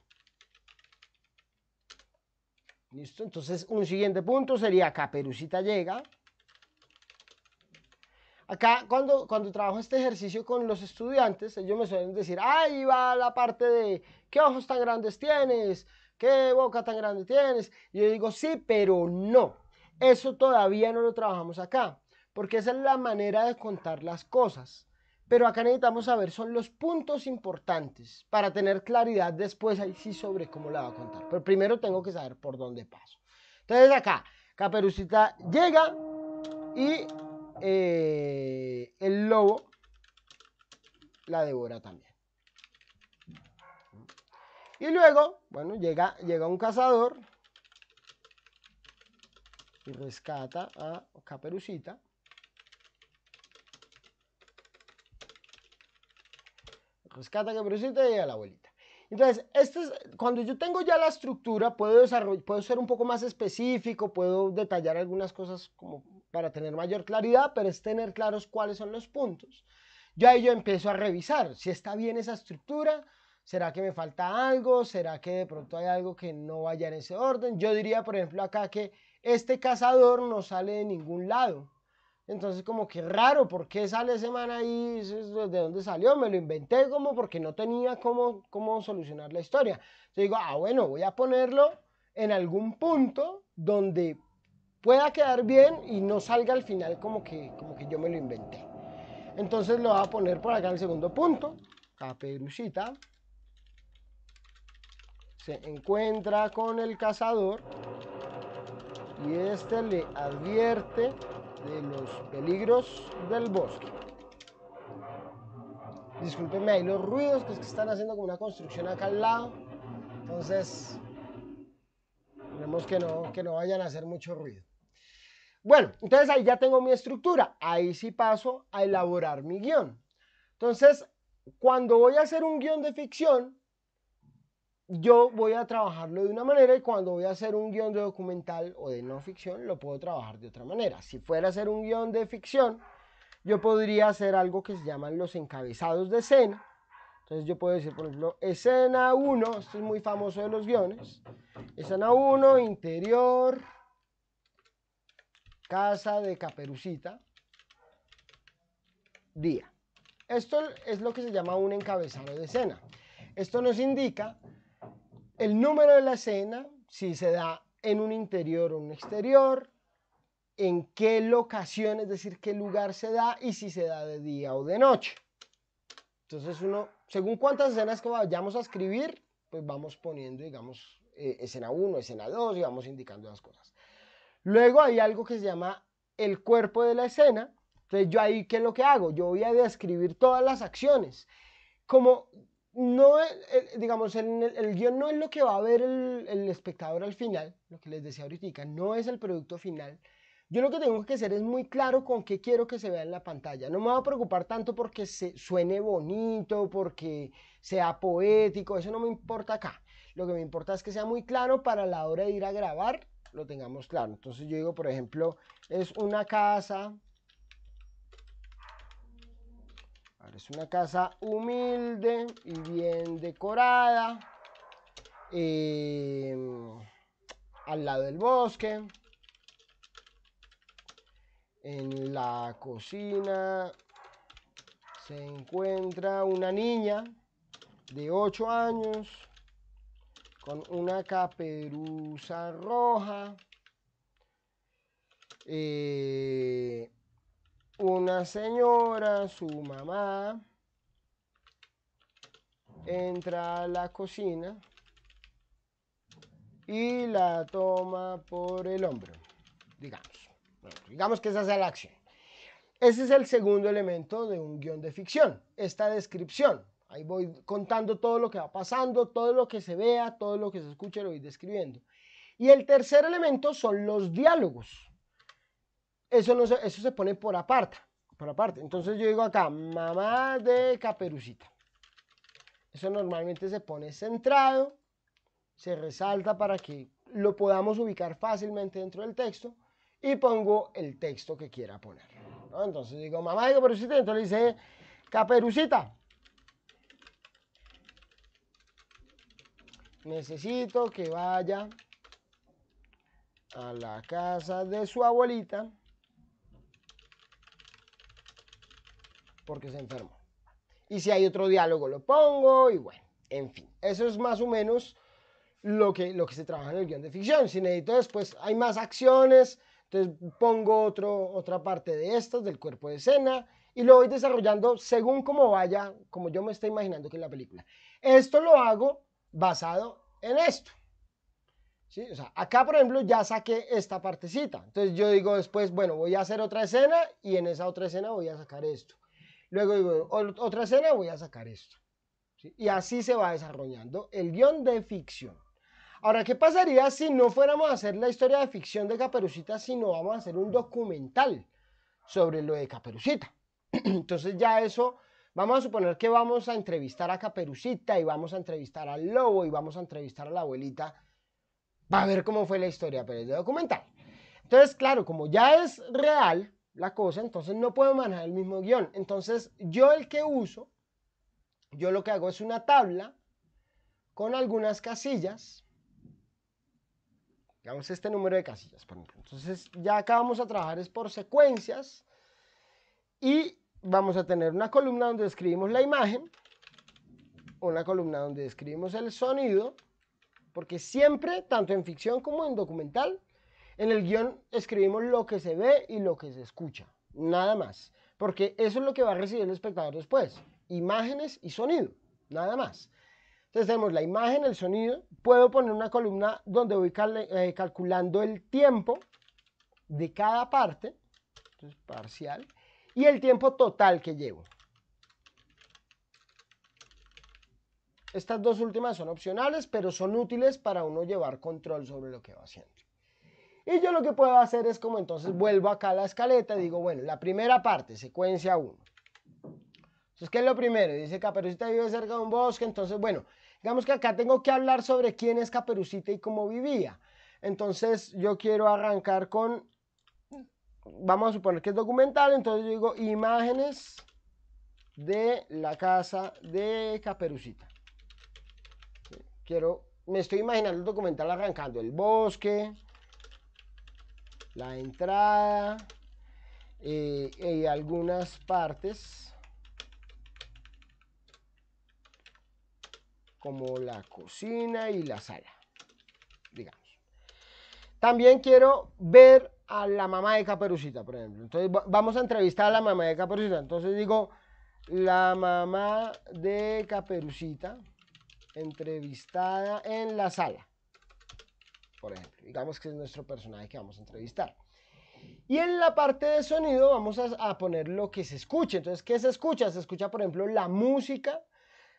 ¿Listo? Entonces un siguiente punto sería Caperucita llega, Acá, cuando, cuando trabajo este ejercicio con los estudiantes, ellos me suelen decir, ahí va la parte de qué ojos tan grandes tienes, qué boca tan grande tienes. Y yo digo, sí, pero no. Eso todavía no lo trabajamos acá, porque esa es la manera de contar las cosas. Pero acá necesitamos saber, son los puntos importantes para tener claridad después ahí sí sobre cómo la va a contar. Pero primero tengo que saber por dónde paso. Entonces acá, Caperucita llega y eh, el lobo la devora también. Y luego, bueno, llega, llega un cazador y rescata a Caperucita. Rescata a Caperucita y a la abuelita. Entonces, esto es, cuando yo tengo ya la estructura, puedo, puedo ser un poco más específico, puedo detallar algunas cosas como para tener mayor claridad, pero es tener claros cuáles son los puntos. Yo ahí yo empiezo a revisar si está bien esa estructura, ¿Será que me falta algo? ¿Será que de pronto hay algo que no vaya en ese orden? Yo diría, por ejemplo, acá que este cazador no sale de ningún lado. Entonces, como que raro, ¿por qué sale ese man ahí? ¿De dónde salió? Me lo inventé como porque no tenía cómo, cómo solucionar la historia. Entonces digo, ah, bueno, voy a ponerlo en algún punto donde pueda quedar bien y no salga al final como que, como que yo me lo inventé. Entonces lo voy a poner por acá en el segundo punto. Caperucita se encuentra con el cazador y este le advierte de los peligros del bosque. Disculpenme ahí los ruidos que, están haciendo como una construcción acá al lado. Entonces, tenemos que no, que no vayan a hacer mucho ruido. Bueno, entonces ahí ya tengo mi estructura. Ahí sí paso a elaborar mi guión. Entonces, cuando voy a hacer un guión de ficción, yo voy a trabajarlo de una manera y cuando voy a hacer un guión de documental o de no ficción, lo puedo trabajar de otra manera. Si fuera a hacer un guión de ficción, yo podría hacer algo que se llaman los encabezados de escena. Entonces yo puedo decir, por ejemplo, escena 1, esto es muy famoso de los guiones. Escena 1, interior, Casa de Caperucita, día. Esto es lo que se llama un encabezado de escena. Esto nos indica el número de la escena, si se da en un interior o un exterior, en qué locación, es decir, qué lugar se da y si se da de día o de noche. Entonces uno, según cuántas escenas que vayamos a escribir, pues vamos poniendo, digamos, eh, escena 1, escena 2 y vamos indicando las cosas. Luego hay algo que se llama el cuerpo de la escena. Entonces yo ahí, ¿qué es lo que hago? Yo voy a describir todas las acciones. Como no, eh, digamos, el, el guión no es lo que va a ver el, espectador al final, lo que les decía ahorita, no es el producto final. Yo lo que tengo que hacer es muy claro con qué quiero que se vea en la pantalla. No me va a preocupar tanto porque se suene bonito, porque sea poético, eso no me importa acá. Lo que me importa es que sea muy claro para la hora de ir a grabar lo tengamos claro. Entonces yo digo, por ejemplo, es una casa, es una casa humilde y bien decorada, eh, al lado del bosque, en la cocina se encuentra una niña de 8 años con una caperuza roja, eh, una señora, su mamá, entra a la cocina y la toma por el hombro, digamos. digamos que esa sea la acción. Ese es el segundo elemento de un guión de ficción, esta descripción Ahí voy contando todo lo que va pasando, todo lo que se vea, todo lo que se escuche, lo voy describiendo. Y el tercer elemento son los diálogos. Eso, se, eso se pone por aparte, por aparte. Entonces yo digo acá, mamá de caperucita. Eso normalmente se pone centrado, se resalta para que lo podamos ubicar fácilmente dentro del texto y pongo el texto que quiera poner. Entonces digo, mamá de caperucita, entonces le dice, caperucita, necesito que vaya a la casa de su abuelita porque se enfermó. Y si hay otro diálogo lo pongo y bueno, en fin, eso es más o menos lo que, lo que se trabaja en el guión de ficción. Si necesito después, hay más acciones, entonces pongo otro, otra parte de estas, del cuerpo de escena, y lo voy desarrollando según como vaya, como yo me estoy imaginando que es la película. Esto lo hago basado en esto. ¿Sí? O sea, acá, por ejemplo, ya saqué esta partecita. Entonces yo digo después, bueno, voy a hacer otra escena y en esa otra escena voy a sacar esto. Luego digo, otra escena voy a sacar esto. Y así se va desarrollando el guión de ficción. Ahora, ¿qué pasaría si no fuéramos a hacer la historia de ficción de Caperucita, sino vamos a hacer un documental sobre lo de Caperucita? (clears throat) Entonces ya eso Vamos a suponer que vamos a entrevistar a Caperucita y vamos a entrevistar al lobo y vamos a entrevistar a la abuelita Va a ver cómo fue la historia, pero es de documental. Entonces, claro, como ya es real la cosa, entonces no puedo manejar el mismo guión. Entonces, yo el que uso, yo lo que hago es una tabla con algunas casillas. Digamos este número de casillas, por ejemplo. Entonces, ya acá vamos a trabajar es por secuencias. Y vamos a tener una columna donde escribimos la imagen, una columna donde escribimos el sonido, porque siempre, tanto en ficción como en documental, en el guión escribimos lo que se ve y lo que se escucha, nada más, porque eso es lo que va a recibir el espectador después, imágenes y sonido, nada más. Entonces tenemos la imagen, el sonido, puedo poner una columna donde voy eh, calculando el tiempo de cada parte, entonces parcial, y el tiempo total que llevo. Estas dos últimas son opcionales, pero son útiles para uno llevar control sobre lo que va haciendo. Y yo lo que puedo hacer es como entonces vuelvo acá a la escaleta y digo, bueno, la primera parte, secuencia 1. Entonces, ¿qué es lo primero? Dice Caperucita vive cerca de un bosque, entonces, bueno, digamos que acá tengo que hablar sobre quién es Caperucita y cómo vivía. Entonces, yo quiero arrancar con vamos a suponer que es documental, entonces yo digo imágenes de la casa de Caperucita. Quiero, me estoy imaginando el documental arrancando el bosque, la entrada eh, y algunas partes como la cocina y la sala, digamos. También quiero ver a la mamá de Caperucita, por ejemplo. Entonces vamos a entrevistar a la mamá de Caperucita. Entonces digo, la mamá de Caperucita entrevistada en la sala. Por ejemplo, digamos que es nuestro personaje que vamos a entrevistar. Y en la parte de sonido vamos a, poner lo que se escuche. Entonces, ¿qué se escucha? Se escucha, por ejemplo, la música,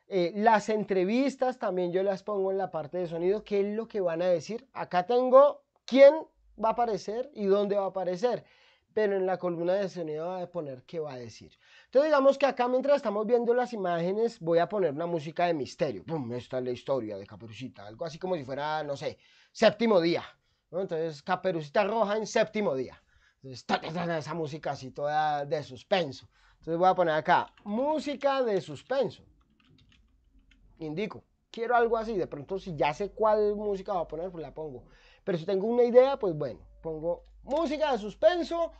eh, las entrevistas, también yo las pongo en la parte de sonido. ¿Qué es lo que van a decir? Acá tengo quién va a aparecer y dónde va a aparecer. Pero en la columna de sonido va a poner qué va a decir. Entonces digamos que acá mientras estamos viendo las imágenes voy a poner una música de misterio. ¡Pum! Esta es la historia de Caperucita. Algo así como si fuera, no sé, séptimo día. Entonces Caperucita Roja en séptimo día. Entonces ta, esa música así toda de suspenso. Entonces voy a poner acá música de suspenso. Indico. Quiero algo así. De pronto si ya sé cuál música voy a poner pues la pongo. Pero si tengo una idea, pues bueno, pongo música de suspenso.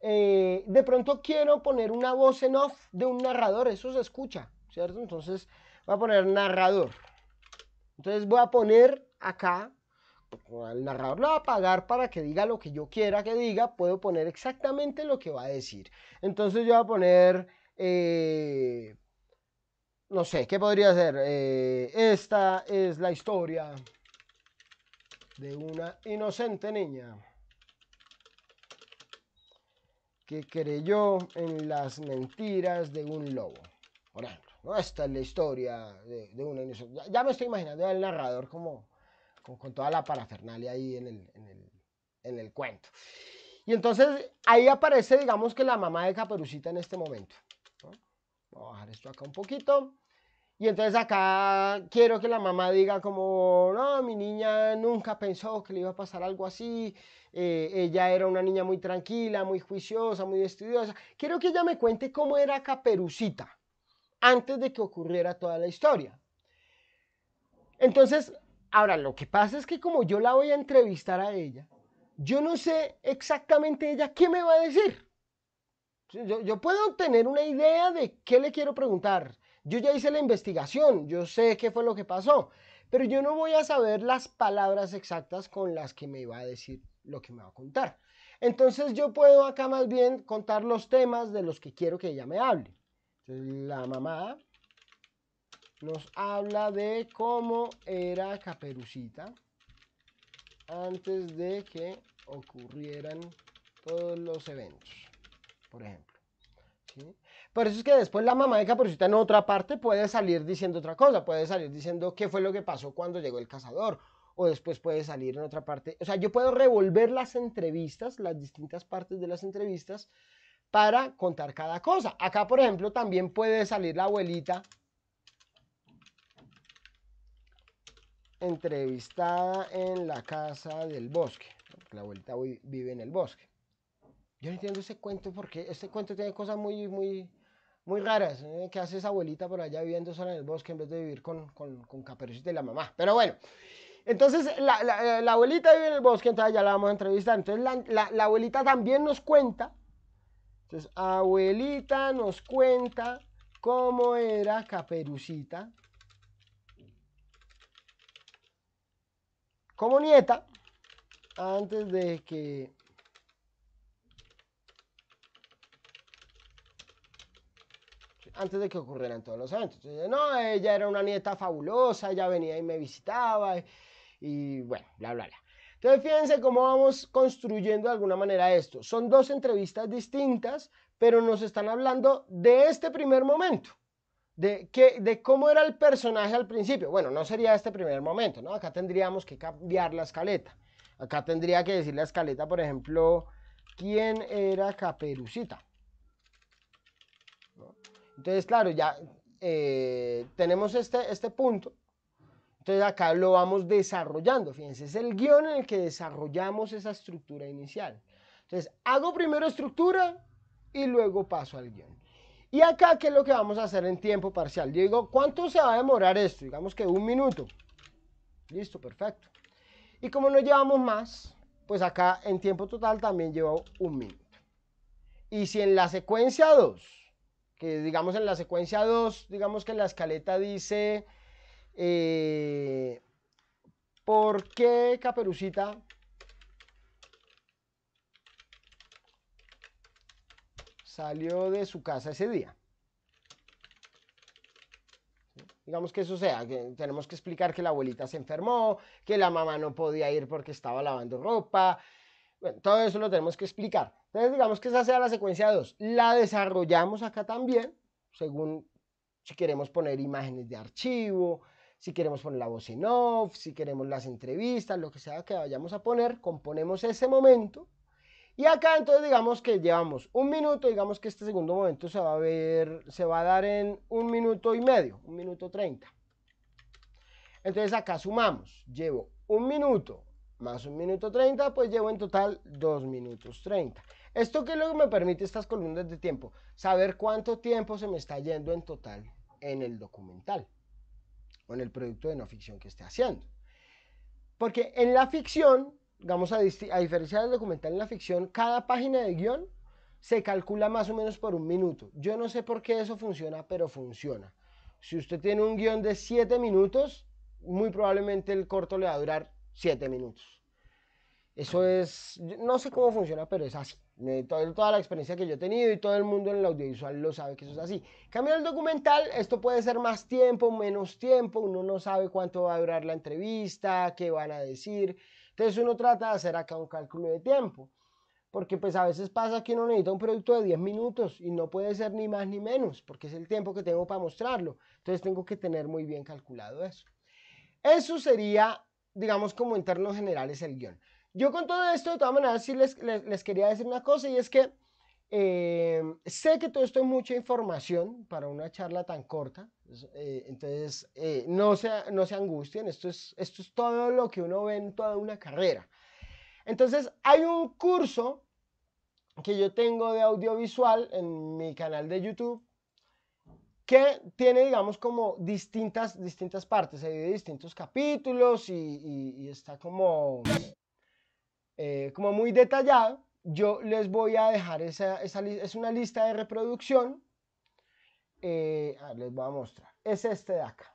Eh, de pronto quiero poner una voz en off de un narrador, eso se escucha, ¿cierto? Entonces voy a poner narrador. Entonces voy a poner acá, el narrador lo va a pagar para que diga lo que yo quiera que diga, puedo poner exactamente lo que va a decir. Entonces yo voy a poner, eh, no sé, ¿qué podría ser? Eh, esta es la historia de una inocente niña que creyó en las mentiras de un lobo. Por ejemplo, esta es la historia de, una inocente. Ya, me estoy imaginando el narrador como con, toda la parafernalia ahí en el, en el cuento. Y entonces ahí aparece, digamos que la mamá de Caperucita en este momento. Voy a bajar esto acá un poquito. Y entonces acá quiero que la mamá diga como, no, mi niña nunca pensó que le iba a pasar algo así, eh, ella era una niña muy tranquila, muy juiciosa, muy estudiosa. Quiero que ella me cuente cómo era Caperucita antes de que ocurriera toda la historia. Entonces, ahora lo que pasa es que como yo la voy a entrevistar a ella, yo no sé exactamente ella qué me va a decir. Yo, yo puedo tener una idea de qué le quiero preguntar yo ya hice la investigación, yo sé qué fue lo que pasó, pero yo no voy a saber las palabras exactas con las que me va a decir lo que me va a contar. Entonces yo puedo acá más bien contar los temas de los que quiero que ella me hable. Entonces, la mamá nos habla de cómo era Caperucita antes de que ocurrieran todos los eventos, por ejemplo. Por eso es que después la mamá de Capricita en otra parte puede salir diciendo otra cosa, puede salir diciendo qué fue lo que pasó cuando llegó el cazador, o después puede salir en otra parte. O sea, yo puedo revolver las entrevistas, las distintas partes de las entrevistas, para contar cada cosa. Acá, por ejemplo, también puede salir la abuelita entrevistada en la casa del bosque. La abuelita vive en el bosque. Yo no entiendo ese cuento porque este cuento tiene cosas muy, muy, muy raras ¿eh? que hace esa abuelita por allá viviendo sola en el bosque en vez de vivir con, Caperucita y la mamá. Pero bueno, entonces eh, la, abuelita vive en el bosque, entonces ya la vamos a entrevistar. Entonces la, la abuelita también nos cuenta, entonces abuelita nos cuenta cómo era Caperucita como nieta antes de que antes de que ocurrieran todos los eventos. Entonces, no, ella era una nieta fabulosa, ella venía y me visitaba eh, y, bueno, bla, bla, bla. Entonces, fíjense cómo vamos construyendo de alguna manera esto. Son dos entrevistas distintas, pero nos están hablando de este primer momento, de, que, de cómo era el personaje al principio. Bueno, no sería este primer momento, ¿no? Acá tendríamos que cambiar la escaleta. Acá tendría que decir la escaleta, por ejemplo, quién era Caperucita. Entonces, claro, ya eh, tenemos este, este punto. Entonces acá lo vamos desarrollando. Fíjense, es el guión en el que desarrollamos esa estructura inicial. Entonces, hago primero estructura y luego paso al guión. Y acá, ¿qué es lo que vamos a hacer en tiempo parcial? Yo digo, ¿cuánto se va a demorar esto? Digamos que un minuto. Listo, perfecto. Y como no llevamos más, pues acá en tiempo total también llevo un minuto. Y si en la secuencia 2 que digamos en la secuencia 2, digamos que la escaleta dice, eh, ¿por qué Caperucita? salió de su casa ese día. Digamos que eso sea, que tenemos que explicar que la abuelita se enfermó, que la mamá no podía ir porque estaba lavando ropa, bueno, todo eso lo tenemos que explicar. Entonces, digamos que esa sea la secuencia 2. La desarrollamos acá también, según si queremos poner imágenes de archivo, si queremos poner la voz en off, si queremos las entrevistas, lo que sea que vayamos a poner, componemos ese momento. Y acá entonces digamos que llevamos un minuto, digamos que este segundo momento se va a ver, se va a dar en un minuto y medio, un minuto treinta. Entonces acá sumamos, llevo un minuto más un minuto 30, pues llevo en total dos minutos 30. Esto que luego me permite estas columnas de tiempo, saber cuánto tiempo se me está yendo en total en el documental o en el producto de no ficción que esté haciendo. Porque en la ficción, vamos a, a diferencia del documental, en la ficción cada página de guión se calcula más o menos por un minuto. Yo no sé por qué eso funciona, pero funciona. Si usted tiene un guión de siete minutos, muy probablemente el corto le va a durar Siete minutos. Eso es, no sé cómo funciona, pero es así. Toda la experiencia que yo he tenido y todo el mundo en el audiovisual lo sabe que eso es así. Cambio el documental, esto puede ser más tiempo, menos tiempo, uno no sabe cuánto va a durar la entrevista, qué van a decir. Entonces uno trata de hacer acá un cálculo de tiempo, porque pues a veces pasa que uno necesita un producto de 10 minutos y no puede ser ni más ni menos, porque es el tiempo que tengo para mostrarlo. Entonces tengo que tener muy bien calculado eso. Eso sería digamos, como en términos generales el guión. Yo con todo esto, de todas maneras, sí les, quería decir una cosa y es que eh, sé que todo esto es mucha información para una charla tan corta, eh, entonces eh, no, se, no se angustien, esto es, esto es todo lo que uno ve en toda una carrera. Entonces hay un curso que yo tengo de audiovisual en mi canal de YouTube que tiene, digamos, como distintas, distintas partes, hay distintos capítulos y, está como, eh, como muy detallado. Yo les voy a dejar esa, esa es una lista de reproducción. Eh, les voy a mostrar. Es este de acá.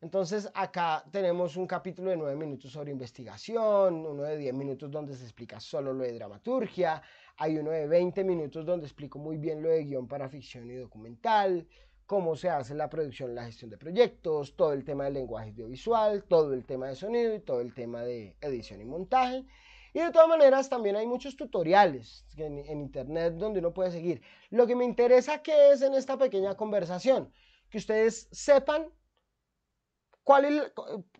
Entonces acá tenemos un capítulo de 9 minutos sobre investigación, uno de 10 minutos donde se explica solo lo de dramaturgia, hay uno de 20 minutos donde explico muy bien lo de guión para ficción y documental, cómo se hace la producción, la gestión de proyectos, todo el tema del lenguaje audiovisual, todo el tema de sonido y todo el tema de edición y montaje. Y de todas maneras también hay muchos tutoriales en, internet donde uno puede seguir. Lo que me interesa que es en esta pequeña conversación, que ustedes sepan cuál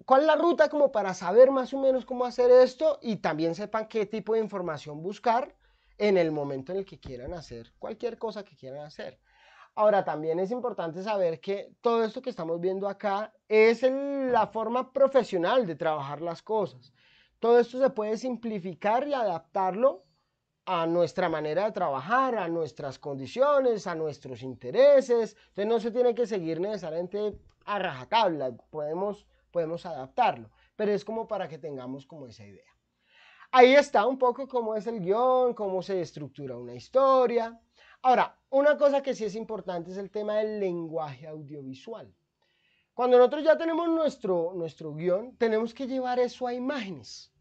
cuál la ruta como para saber más o menos cómo hacer esto y también sepan qué tipo de información buscar en el momento en el que quieran hacer cualquier cosa que quieran hacer. Ahora, también es importante saber que todo esto que estamos viendo acá es la forma profesional de trabajar las cosas. Todo esto se puede simplificar y adaptarlo a nuestra manera de trabajar, a nuestras condiciones, a nuestros intereses. Entonces no se tiene que seguir necesariamente a rajatabla, podemos, podemos adaptarlo, pero es como para que tengamos como esa idea. Ahí está un poco cómo es el guión, cómo se estructura una historia. Ahora, una cosa que sí es importante es el tema del lenguaje audiovisual. Cuando nosotros ya tenemos nuestro, nuestro guión, tenemos que llevar eso a imágenes.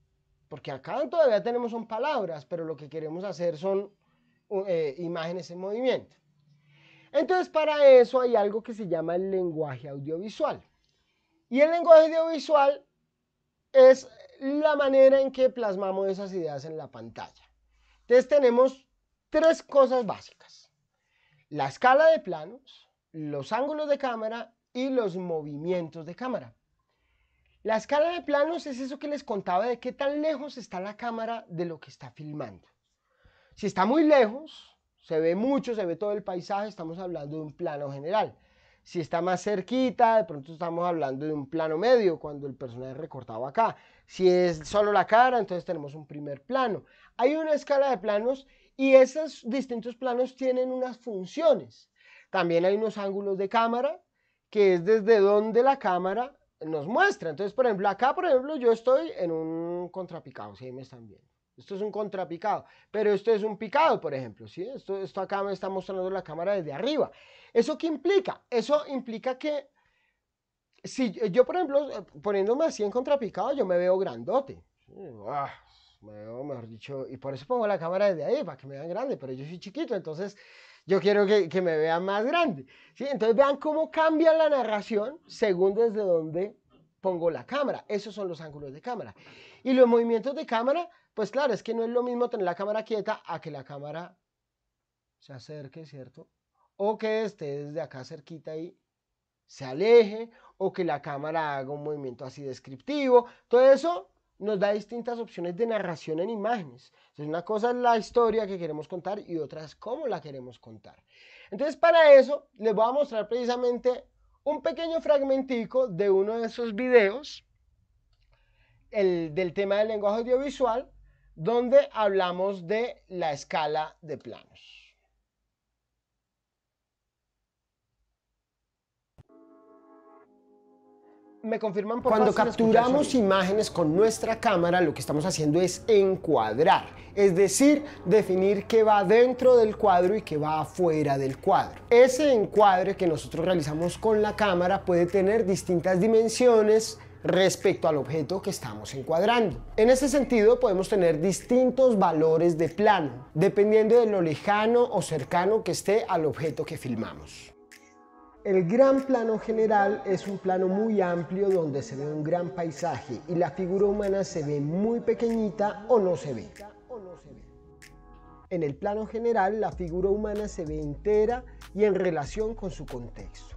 Porque acá todavía tenemos son palabras, pero lo que queremos hacer son uh, eh, imágenes en movimiento. Entonces, para eso hay algo que se llama el lenguaje audiovisual. Y el lenguaje audiovisual es la manera en que plasmamos esas ideas en la pantalla. Entonces, tenemos tres cosas básicas. La escala de planos, los ángulos de cámara y los movimientos de cámara. La escala de planos es eso que les contaba de qué tan lejos está la cámara de lo que está filmando. Si está muy lejos, se ve mucho, se ve todo el paisaje, estamos hablando de un plano general. Si está más cerquita, de pronto estamos hablando de un plano medio, cuando el personaje recortado acá. Si es solo la cara, entonces tenemos un primer plano. Hay una escala de planos y esos distintos planos tienen unas funciones. También hay unos ángulos de cámara, que es desde donde la cámara nos muestra. Entonces, por ejemplo, acá, por ejemplo, yo estoy en un contrapicado, si ¿sí? me están viendo. Esto es un contrapicado, pero esto es un picado, por ejemplo, ¿sí? Esto, esto acá me está mostrando la cámara desde arriba. ¿Eso qué implica? Eso implica que si yo, por ejemplo, eh, poniéndome así en contrapicado, yo me veo grandote. Ah, mejor dicho, y por eso pongo la cámara desde ahí, para que me vean grande, pero yo soy chiquito, entonces yo quiero que, me vean más grande. ¿sí? Entonces vean cómo cambia la narración según desde donde pongo la cámara. Esos son los ángulos de cámara. Y los movimientos de cámara, pues claro, es que no es lo mismo tener la cámara quieta a que la cámara se acerque, ¿cierto? O que esté desde acá cerquita y se aleje, o que la cámara haga un movimiento así descriptivo. Todo eso nos da distintas opciones de narración en imágenes. Entonces, una cosa es la historia que queremos contar y otra es cómo la queremos contar. Entonces, para eso, les voy a mostrar precisamente un pequeño fragmentico de uno de esos videos del tema del lenguaje audiovisual, donde hablamos de la escala de planos. me confirman por Cuando capturamos imágenes con nuestra cámara, lo que estamos haciendo es encuadrar, es decir, definir qué va dentro del cuadro y qué va afuera del cuadro. Ese encuadre que nosotros realizamos con la cámara puede tener distintas dimensiones, respecto al objeto que estamos encuadrando. En ese sentido podemos tener distintos valores de plano, dependiendo de lo lejano o cercano que esté al objeto que filmamos. El gran plano general es un plano muy amplio donde se ve un gran paisaje y la figura humana se ve muy pequeñita o no se ve. En el plano general, la figura humana se ve entera y en relación con su contexto.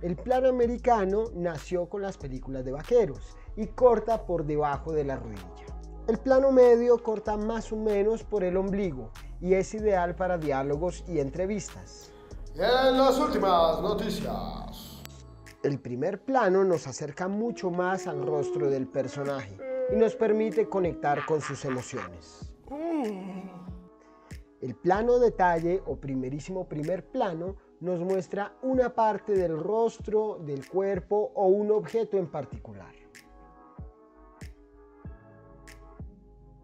El plano americano nació con las películas de vaqueros y corta por debajo de la rodilla. El plano medio corta más o menos por el ombligo y es ideal para diálogos y entrevistas. En las últimas noticias. El primer plano nos acerca mucho más al rostro del personaje y nos permite conectar con sus emociones. El plano detalle o primerísimo primer plano nos muestra una parte del rostro, del cuerpo o un objeto en particular.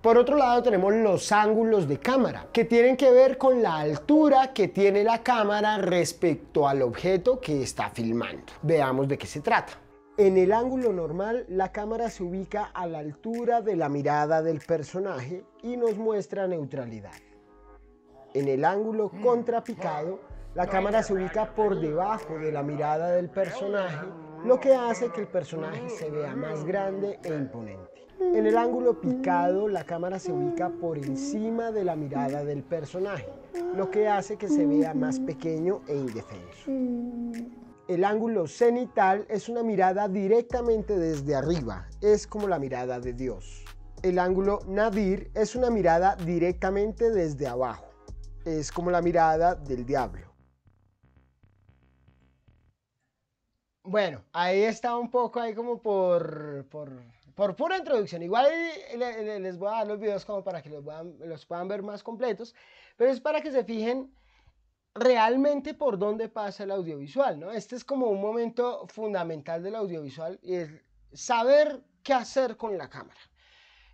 Por otro lado tenemos los ángulos de cámara, que tienen que ver con la altura que tiene la cámara respecto al objeto que está filmando. Veamos de qué se trata. En el ángulo normal, la cámara se ubica a la altura de la mirada del personaje y nos muestra neutralidad. En el ángulo mm. contrapicado, la cámara se ubica por debajo de la mirada del personaje, lo que hace que el personaje se vea más grande e imponente. En el ángulo picado, la cámara se ubica por encima de la mirada del personaje, lo que hace que se vea más pequeño e indefenso. El ángulo cenital es una mirada directamente desde arriba, es como la mirada de Dios. El ángulo nadir es una mirada directamente desde abajo, es como la mirada del diablo. Bueno, ahí está un poco ahí como por, por por pura introducción. Igual les voy a dar los videos como para que los puedan, ver más completos, pero es para que se fijen realmente por dónde pasa el audiovisual, ¿no? Este es como un momento fundamental del audiovisual y es saber qué hacer con la cámara.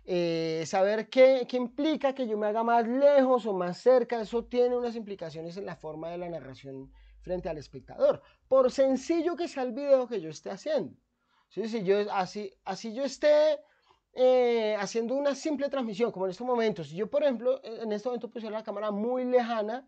Eh, saber qué, qué, implica que yo me haga más lejos o más cerca, eso tiene unas implicaciones en la forma de la narración frente al espectador, por sencillo que sea el video que yo esté haciendo. Si yo, así, así yo esté eh, haciendo una simple transmisión, como en estos momentos, si yo, por ejemplo, e, en este momento puse la cámara muy lejana,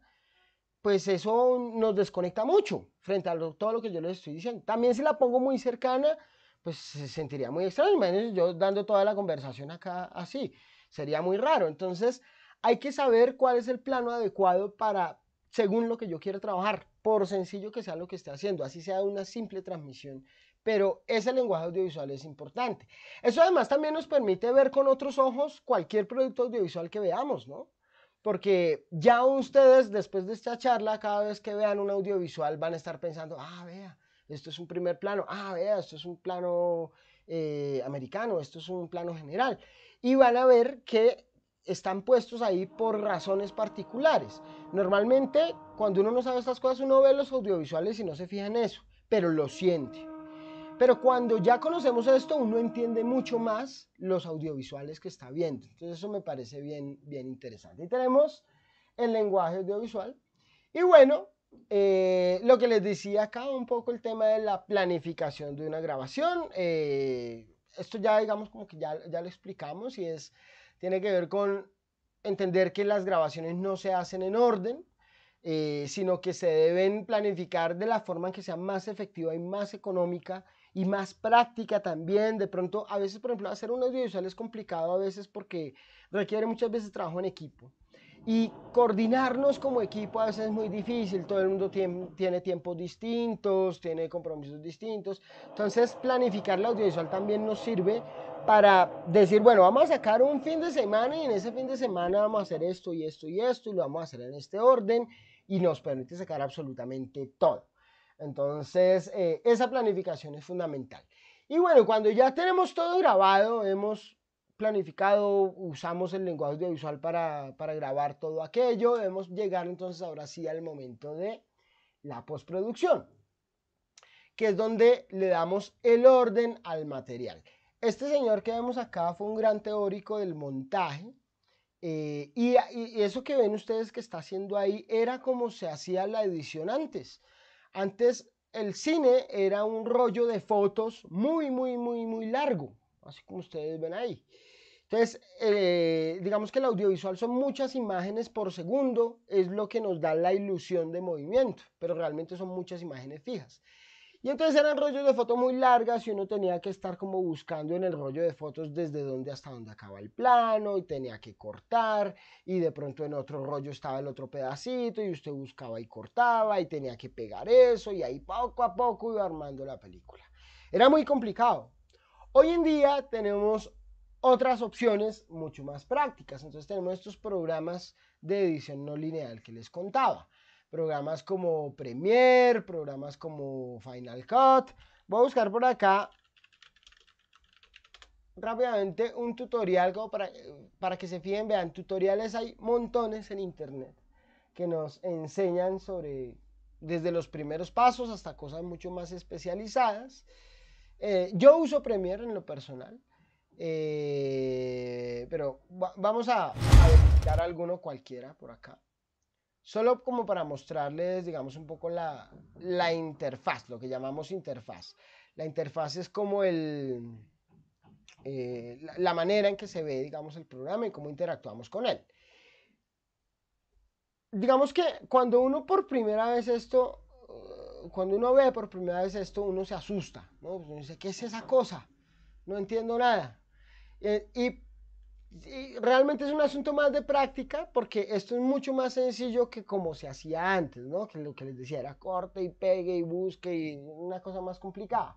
pues eso nos desconecta mucho frente a todo lo que yo les estoy diciendo. También si la pongo muy cercana, pues se sentiría muy extraño. Imagínense yo dando toda la conversación acá así. Sería muy raro. Entonces, hay que saber cuál es el plano adecuado para, según lo que yo quiero trabajar, por sencillo que sea lo que esté haciendo, así sea una simple transmisión pero ese lenguaje audiovisual es importante. Eso además también nos permite ver con otros ojos cualquier producto audiovisual que veamos, ¿no? Porque ya ustedes después de esta charla, cada vez que vean un audiovisual van a estar pensando, ah, vea, esto es un primer plano, ah, vea, esto es un plano eh, americano, esto es un plano general. Y van a ver que están puestos ahí por razones particulares. Normalmente, cuando uno no sabe estas cosas, uno ve los audiovisuales y no se fija en eso, pero lo siente. Pero cuando ya conocemos esto, uno entiende mucho más los audiovisuales que está viendo. Entonces eso me parece bien, bien interesante. Y tenemos el lenguaje audiovisual. Y bueno, eh, lo que les decía acá un poco el tema de la planificación de una grabación. Eh, esto ya digamos como que ya, ya lo explicamos y es, tiene que ver con entender que las grabaciones no se hacen en orden, eh, sino que se deben planificar de la forma en que sea más efectiva y más económica y más práctica también. De pronto, a veces, por ejemplo, hacer un audiovisual es complicado a veces porque requiere muchas veces trabajo en equipo. Y coordinarnos como equipo a veces es muy difícil, todo el mundo tiene, tiempos distintos, tiene compromisos distintos. Entonces, planificar el audiovisual también nos sirve para decir, bueno, vamos a sacar un fin de semana y en ese fin de semana vamos a hacer esto y esto y esto y lo vamos a hacer en este orden y nos permite sacar absolutamente todo. Entonces, eh, esa planificación es fundamental. Y bueno, cuando ya tenemos todo grabado, hemos planificado, usamos el lenguaje audiovisual para, grabar todo aquello, debemos llegar entonces ahora sí al momento de la postproducción, que es donde le damos el orden al material. Este señor que vemos acá fue un gran teórico del montaje, eh, y, eso que ven ustedes que está haciendo ahí era como se hacía la edición antes. Antes el cine era un rollo de fotos muy, muy, muy, muy largo, así como ustedes ven ahí. Entonces, eh, digamos que el audiovisual son muchas imágenes por segundo, es lo que nos da la ilusión de movimiento, pero realmente son muchas imágenes fijas. Y entonces eran rollos de fotos muy largas y uno tenía que estar como buscando en el rollo de fotos desde dónde hasta dónde acaba el plano y tenía que cortar y de pronto en otro rollo estaba el otro pedacito y usted buscaba y cortaba y tenía que pegar eso y ahí poco a poco iba armando la película. Era muy complicado. Hoy en día tenemos otras opciones mucho más prácticas. Entonces tenemos estos programas de edición no lineal que les contaba programas como Premiere, programas como Final Cut. Voy a buscar por acá rápidamente un tutorial para, para que se fijen, vean, tutoriales hay montones en internet que nos enseñan sobre desde los primeros pasos hasta cosas mucho más especializadas. Eh, yo uso Premiere en lo personal, eh, pero vamos a, a verificar alguno cualquiera por acá. Solo como para mostrarles, digamos, un poco la, interfaz, lo que llamamos interfaz. La interfaz es como el, eh, la, manera en que se ve, digamos, el programa y cómo interactuamos con él. Digamos que cuando uno por primera vez esto, eh, cuando uno ve por primera vez esto, uno se asusta, ¿no? Uno dice, ¿qué es esa cosa? No entiendo nada. Eh, y realmente es un asunto más de práctica porque esto es mucho más sencillo que como se hacía antes, ¿no? Que lo que les decía era corte y pegue y busque y una cosa más complicada.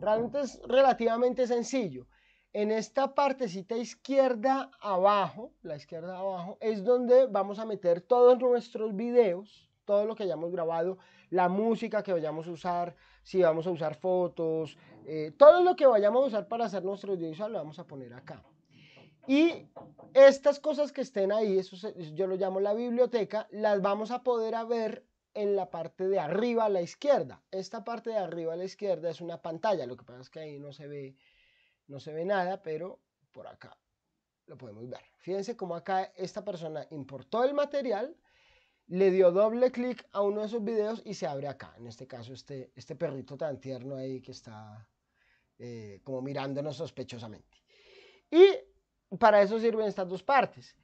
Realmente es relativamente sencillo. En esta partecita izquierda abajo, la izquierda abajo, es donde vamos a meter todos nuestros videos, todo lo que hayamos grabado, la música que vayamos a usar, si vamos a usar fotos, eh, todo lo que vayamos a usar para hacer nuestro audiovisual lo vamos a poner acá. Y estas cosas que estén ahí, eso yo lo llamo la biblioteca, las vamos a poder ver en la parte de arriba a la izquierda. Esta parte de arriba a la izquierda es una pantalla, lo que pasa es que ahí no se ve, no se ve nada, pero por acá lo podemos ver. Fíjense cómo acá esta persona importó el material, le dio doble clic a uno de sus videos y se abre acá. En este caso este, este perrito tan tierno ahí que está eh, como mirándonos sospechosamente. Y para eso sirven estas dos partes.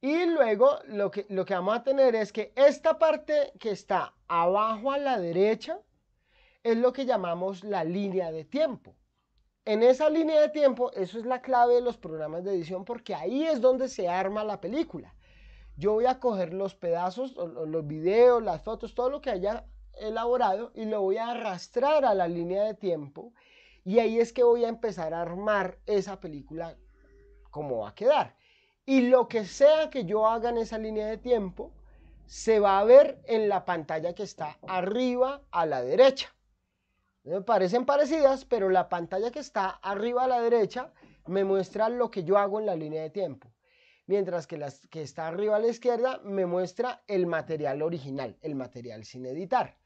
Y luego lo que, lo que vamos a tener es que esta parte que está abajo a la derecha es lo que llamamos la línea de tiempo. En esa línea de tiempo, eso es la clave de los programas de edición porque ahí es donde se arma la película. Yo voy a coger los pedazos, los videos, las fotos, todo lo que haya elaborado y lo voy a arrastrar a la línea de tiempo y ahí es que voy a empezar a armar esa película ¿Cómo va a quedar. Y lo que sea que yo haga en esa línea de tiempo, se va a ver en la pantalla que está arriba a la derecha. Me parecen parecidas, pero la pantalla que está arriba a la derecha me muestra lo que yo hago en la línea de tiempo. Mientras que la que está arriba a la izquierda me muestra el material original, el material sin editar.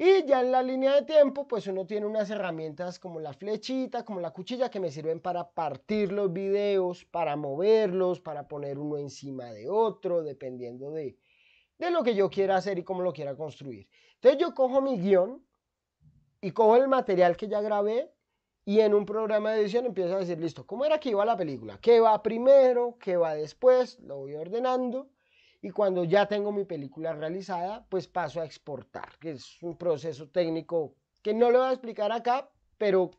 Y ya en la línea de tiempo, pues uno tiene unas herramientas como la flechita, como la cuchilla, que me sirven para partir los videos, para moverlos, para poner uno encima de otro, dependiendo de, de lo que yo quiera hacer y cómo lo quiera construir. Entonces yo cojo mi guión y cojo el material que ya grabé y en un programa de edición empiezo a decir, listo, ¿cómo era que iba la película? ¿Qué va primero? ¿Qué va después? Lo voy ordenando y cuando ya tengo mi película realizada, pues paso a exportar, que es un proceso técnico que no lo voy a explicar acá, pero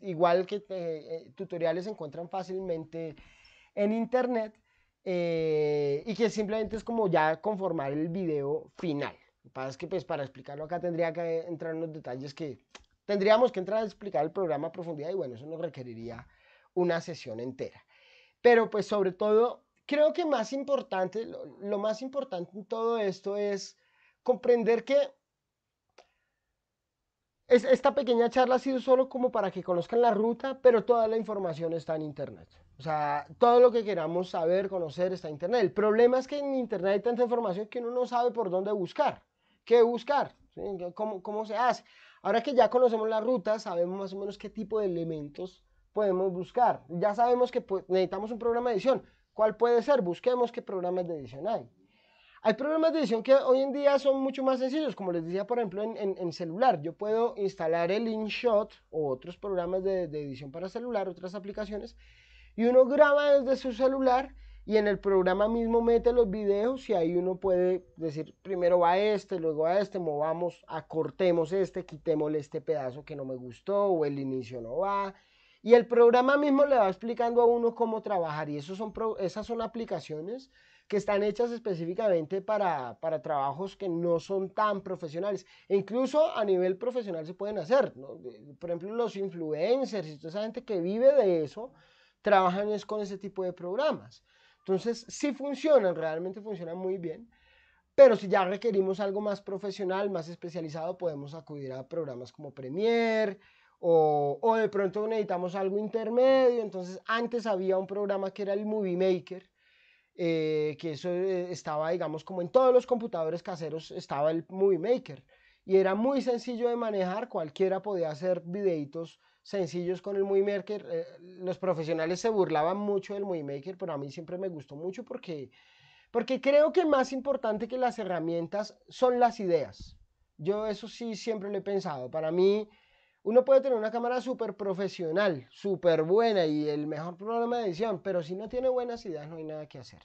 igual que eh, tutoriales se encuentran fácilmente en internet eh, y que simplemente es como ya conformar el video final. Lo que pasa es que pues para explicarlo acá tendría que entrar en los detalles que tendríamos que entrar a explicar el programa a profundidad y bueno, eso nos requeriría una sesión entera. Pero pues sobre todo creo que más importante, lo, más importante en todo esto es comprender que es, esta pequeña charla ha sido solo como para que conozcan la ruta, pero toda la información está en Internet. O sea, todo lo que queramos saber, conocer está en Internet. El problema es que en Internet hay tanta información que uno no sabe por dónde buscar, qué buscar, ¿Cómo, cómo se hace. Ahora que ya conocemos la ruta, sabemos más o menos qué tipo de elementos podemos buscar. Ya sabemos que pues, necesitamos un programa de edición. ¿Cuál puede ser? Busquemos qué programas de edición hay. Hay programas de edición que hoy en día son mucho más sencillos, como les decía, por ejemplo, en, en, celular. Yo puedo instalar el InShot o otros programas de, edición para celular, otras aplicaciones, y uno graba desde su celular y en el programa mismo mete los videos y ahí uno puede decir, primero va este, luego a este, movamos, acortemos este, quitémosle este pedazo que no me gustó o el inicio no va, y el programa mismo le va explicando a uno cómo trabajar. Y esos son esas son aplicaciones que están hechas específicamente para, para, trabajos que no son tan profesionales. E incluso a nivel profesional se pueden hacer. ¿no? Por ejemplo, los influencers y toda esa gente que vive de eso, trabajan es con ese tipo de programas. Entonces, sí funcionan, realmente funcionan muy bien. Pero si ya requerimos algo más profesional, más especializado, podemos acudir a programas como Premiere o, de pronto necesitamos algo intermedio. Entonces, antes había un programa que era el Movie Maker, eh, que eso eh, estaba, digamos, como en todos los computadores caseros estaba el Movie Maker. Y era muy sencillo de manejar, cualquiera podía hacer videitos sencillos con el Movie Maker. Eh, los profesionales se burlaban mucho del Movie Maker, pero a mí siempre me gustó mucho porque, porque creo que más importante que las herramientas son las ideas. Yo eso sí siempre lo he pensado. Para mí, uno puede tener una cámara súper profesional, súper buena y el mejor programa de edición, pero si no tiene buenas ideas no hay nada que hacer.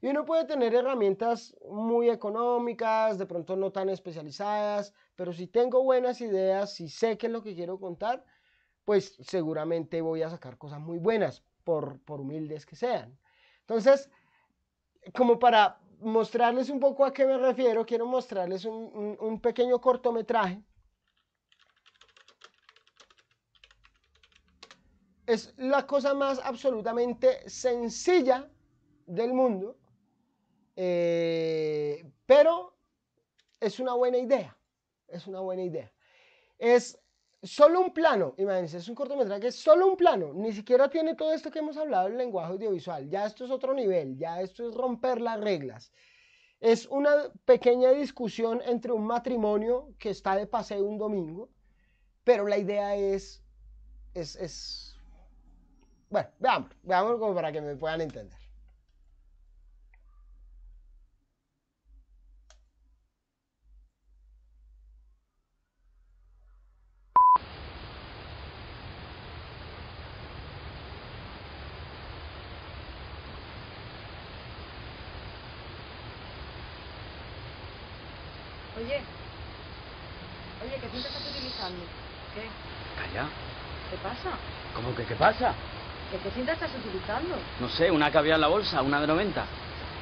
Y uno puede tener herramientas muy económicas, de pronto no tan especializadas, pero si tengo buenas ideas, si sé qué es lo que quiero contar, pues seguramente voy a sacar cosas muy buenas, por, humildes que sean. Entonces, como para mostrarles un poco a qué me refiero, quiero mostrarles un pequeño cortometraje es la cosa más absolutamente sencilla del mundo, eh, pero es una buena idea, es una buena idea. Es solo un plano, imagínense, es un cortometraje, es solo un plano, ni siquiera tiene todo esto que hemos hablado del lenguaje audiovisual, ya esto es otro nivel, ya esto es romper las reglas. Es una pequeña discusión entre un matrimonio que está de paseo un domingo, pero la idea es, es bueno, veamos, veamos como para que me puedan entender. Oye, oye, ¿qué pinta estás utilizando? ¿Qué? Calla. ¿Qué pasa? ¿Cómo que qué pasa? qué cinta estás utilizando? No sé, una que había en la bolsa, una de 90.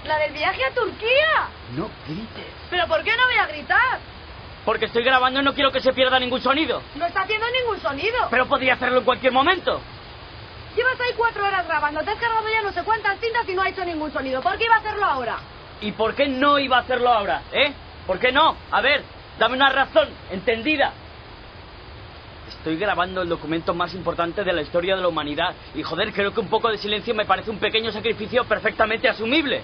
¡La del viaje a Turquía! No grites. ¿Pero por qué no voy a gritar? Porque estoy grabando y no quiero que se pierda ningún sonido. No está haciendo ningún sonido. Pero podría hacerlo en cualquier momento. Llevas ahí cuatro horas grabando, te has cargado ya no sé cuántas cintas y no ha hecho ningún sonido. ¿Por qué iba a hacerlo ahora? ¿Y por qué no iba a hacerlo ahora? ¿Eh? ¿Por qué no? A ver, dame una razón entendida estoy grabando el documento más importante de la historia de la humanidad. Y joder, creo que un poco de silencio me parece un pequeño sacrificio perfectamente asumible.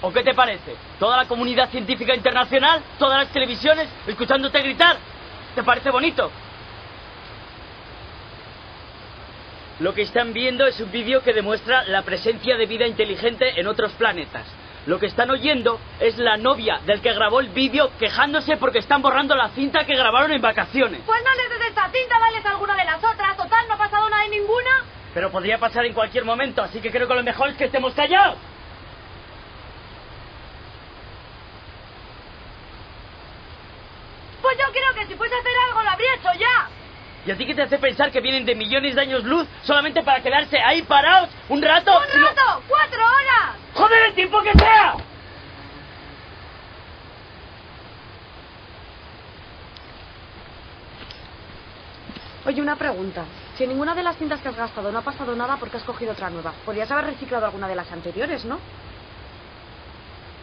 ¿O qué te parece? ¿Toda la comunidad científica internacional? ¿Todas las televisiones? ¿Escuchándote gritar? ¿Te parece bonito? Lo que están viendo es un vídeo que demuestra la presencia de vida inteligente en otros planetas. Lo que están oyendo es la novia del que grabó el vídeo quejándose porque están borrando la cinta que grabaron en vacaciones. Pues no les esta cinta, vales alguna de las otras. Total, no ha pasado nada de ninguna. Pero podría pasar en cualquier momento, así que creo que lo mejor es que estemos callados. ¿Y a ti que te hace pensar que vienen de millones de años luz solamente para quedarse ahí parados un rato? ¡Un rato! ¡Cuatro horas! ¡Joder el tiempo que sea! Oye, una pregunta. Si en ninguna de las cintas que has gastado no ha pasado nada porque has cogido otra nueva, podrías haber reciclado alguna de las anteriores, ¿no?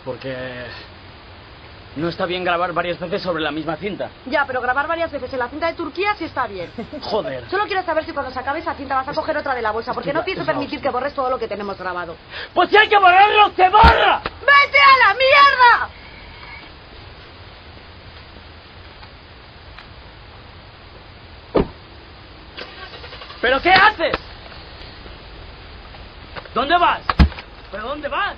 Porque no está bien grabar varias veces sobre la misma cinta. Ya, pero grabar varias veces en la cinta de Turquía sí está bien. (laughs) Joder. Solo quiero saber si cuando se acabe esa cinta vas a coger otra de la bolsa, porque no pienso permitir que borres todo lo que tenemos grabado. ¡Pues si hay que borrarlo, se borra! ¡Vete a la mierda! ¿Pero qué haces? ¿Dónde vas? ¿Pero dónde vas?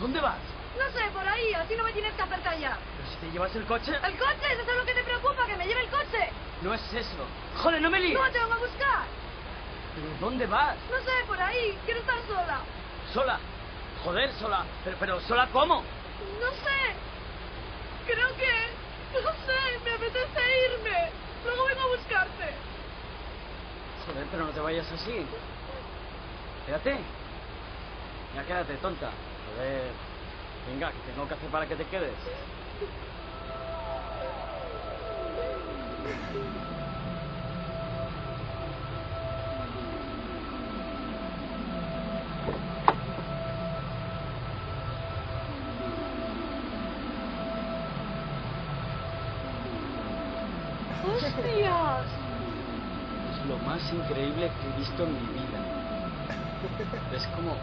¿Dónde vas? No sé, por ahí, así no me tienes que acercar ya. Pero si te llevas el coche... ¡El coche! ¡Eso es lo que te preocupa, que me lleve el coche! No es eso. ¡Joder, no me líes! ¡No, te vengo a buscar! ¿Pero dónde vas? No sé, por ahí. Quiero estar sola. ¿Sola? Joder, sola. ¿Pero, pero sola cómo? No sé. Creo que... No sé, me apetece irme. Luego vengo a buscarte. Joder, pero no te vayas así. Quédate. Ya quédate, tonta. Joder. Venga, ¿qué tengo que hacer para que te quedes? ¡Hostias! Es lo más increíble que he visto en mi vida. Es como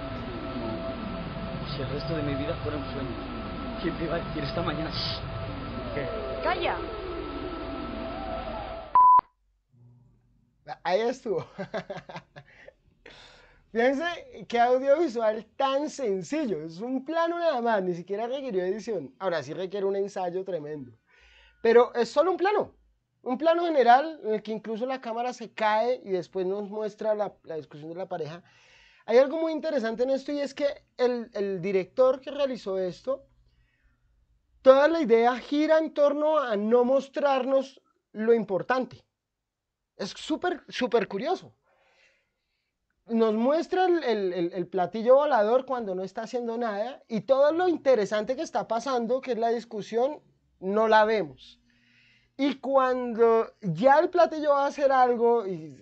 si el resto de mi vida fuera un sueño. ¿Quién te iba a decir esta mañana? ¡Calla! Ahí estuvo. Fíjense qué audiovisual tan sencillo. Es un plano nada más, ni siquiera requirió edición. Ahora sí requiere un ensayo tremendo. Pero es solo un plano. Un plano general en el que incluso la cámara se cae y después nos muestra la discusión de la pareja hay algo muy interesante en esto y es que el, director que realizó esto, toda la idea gira en torno a no mostrarnos lo importante. Es súper, súper curioso. Nos muestra el, platillo volador cuando no está haciendo nada y todo lo interesante que está pasando, que es la discusión, no la vemos. Y cuando ya el platillo va a hacer algo, y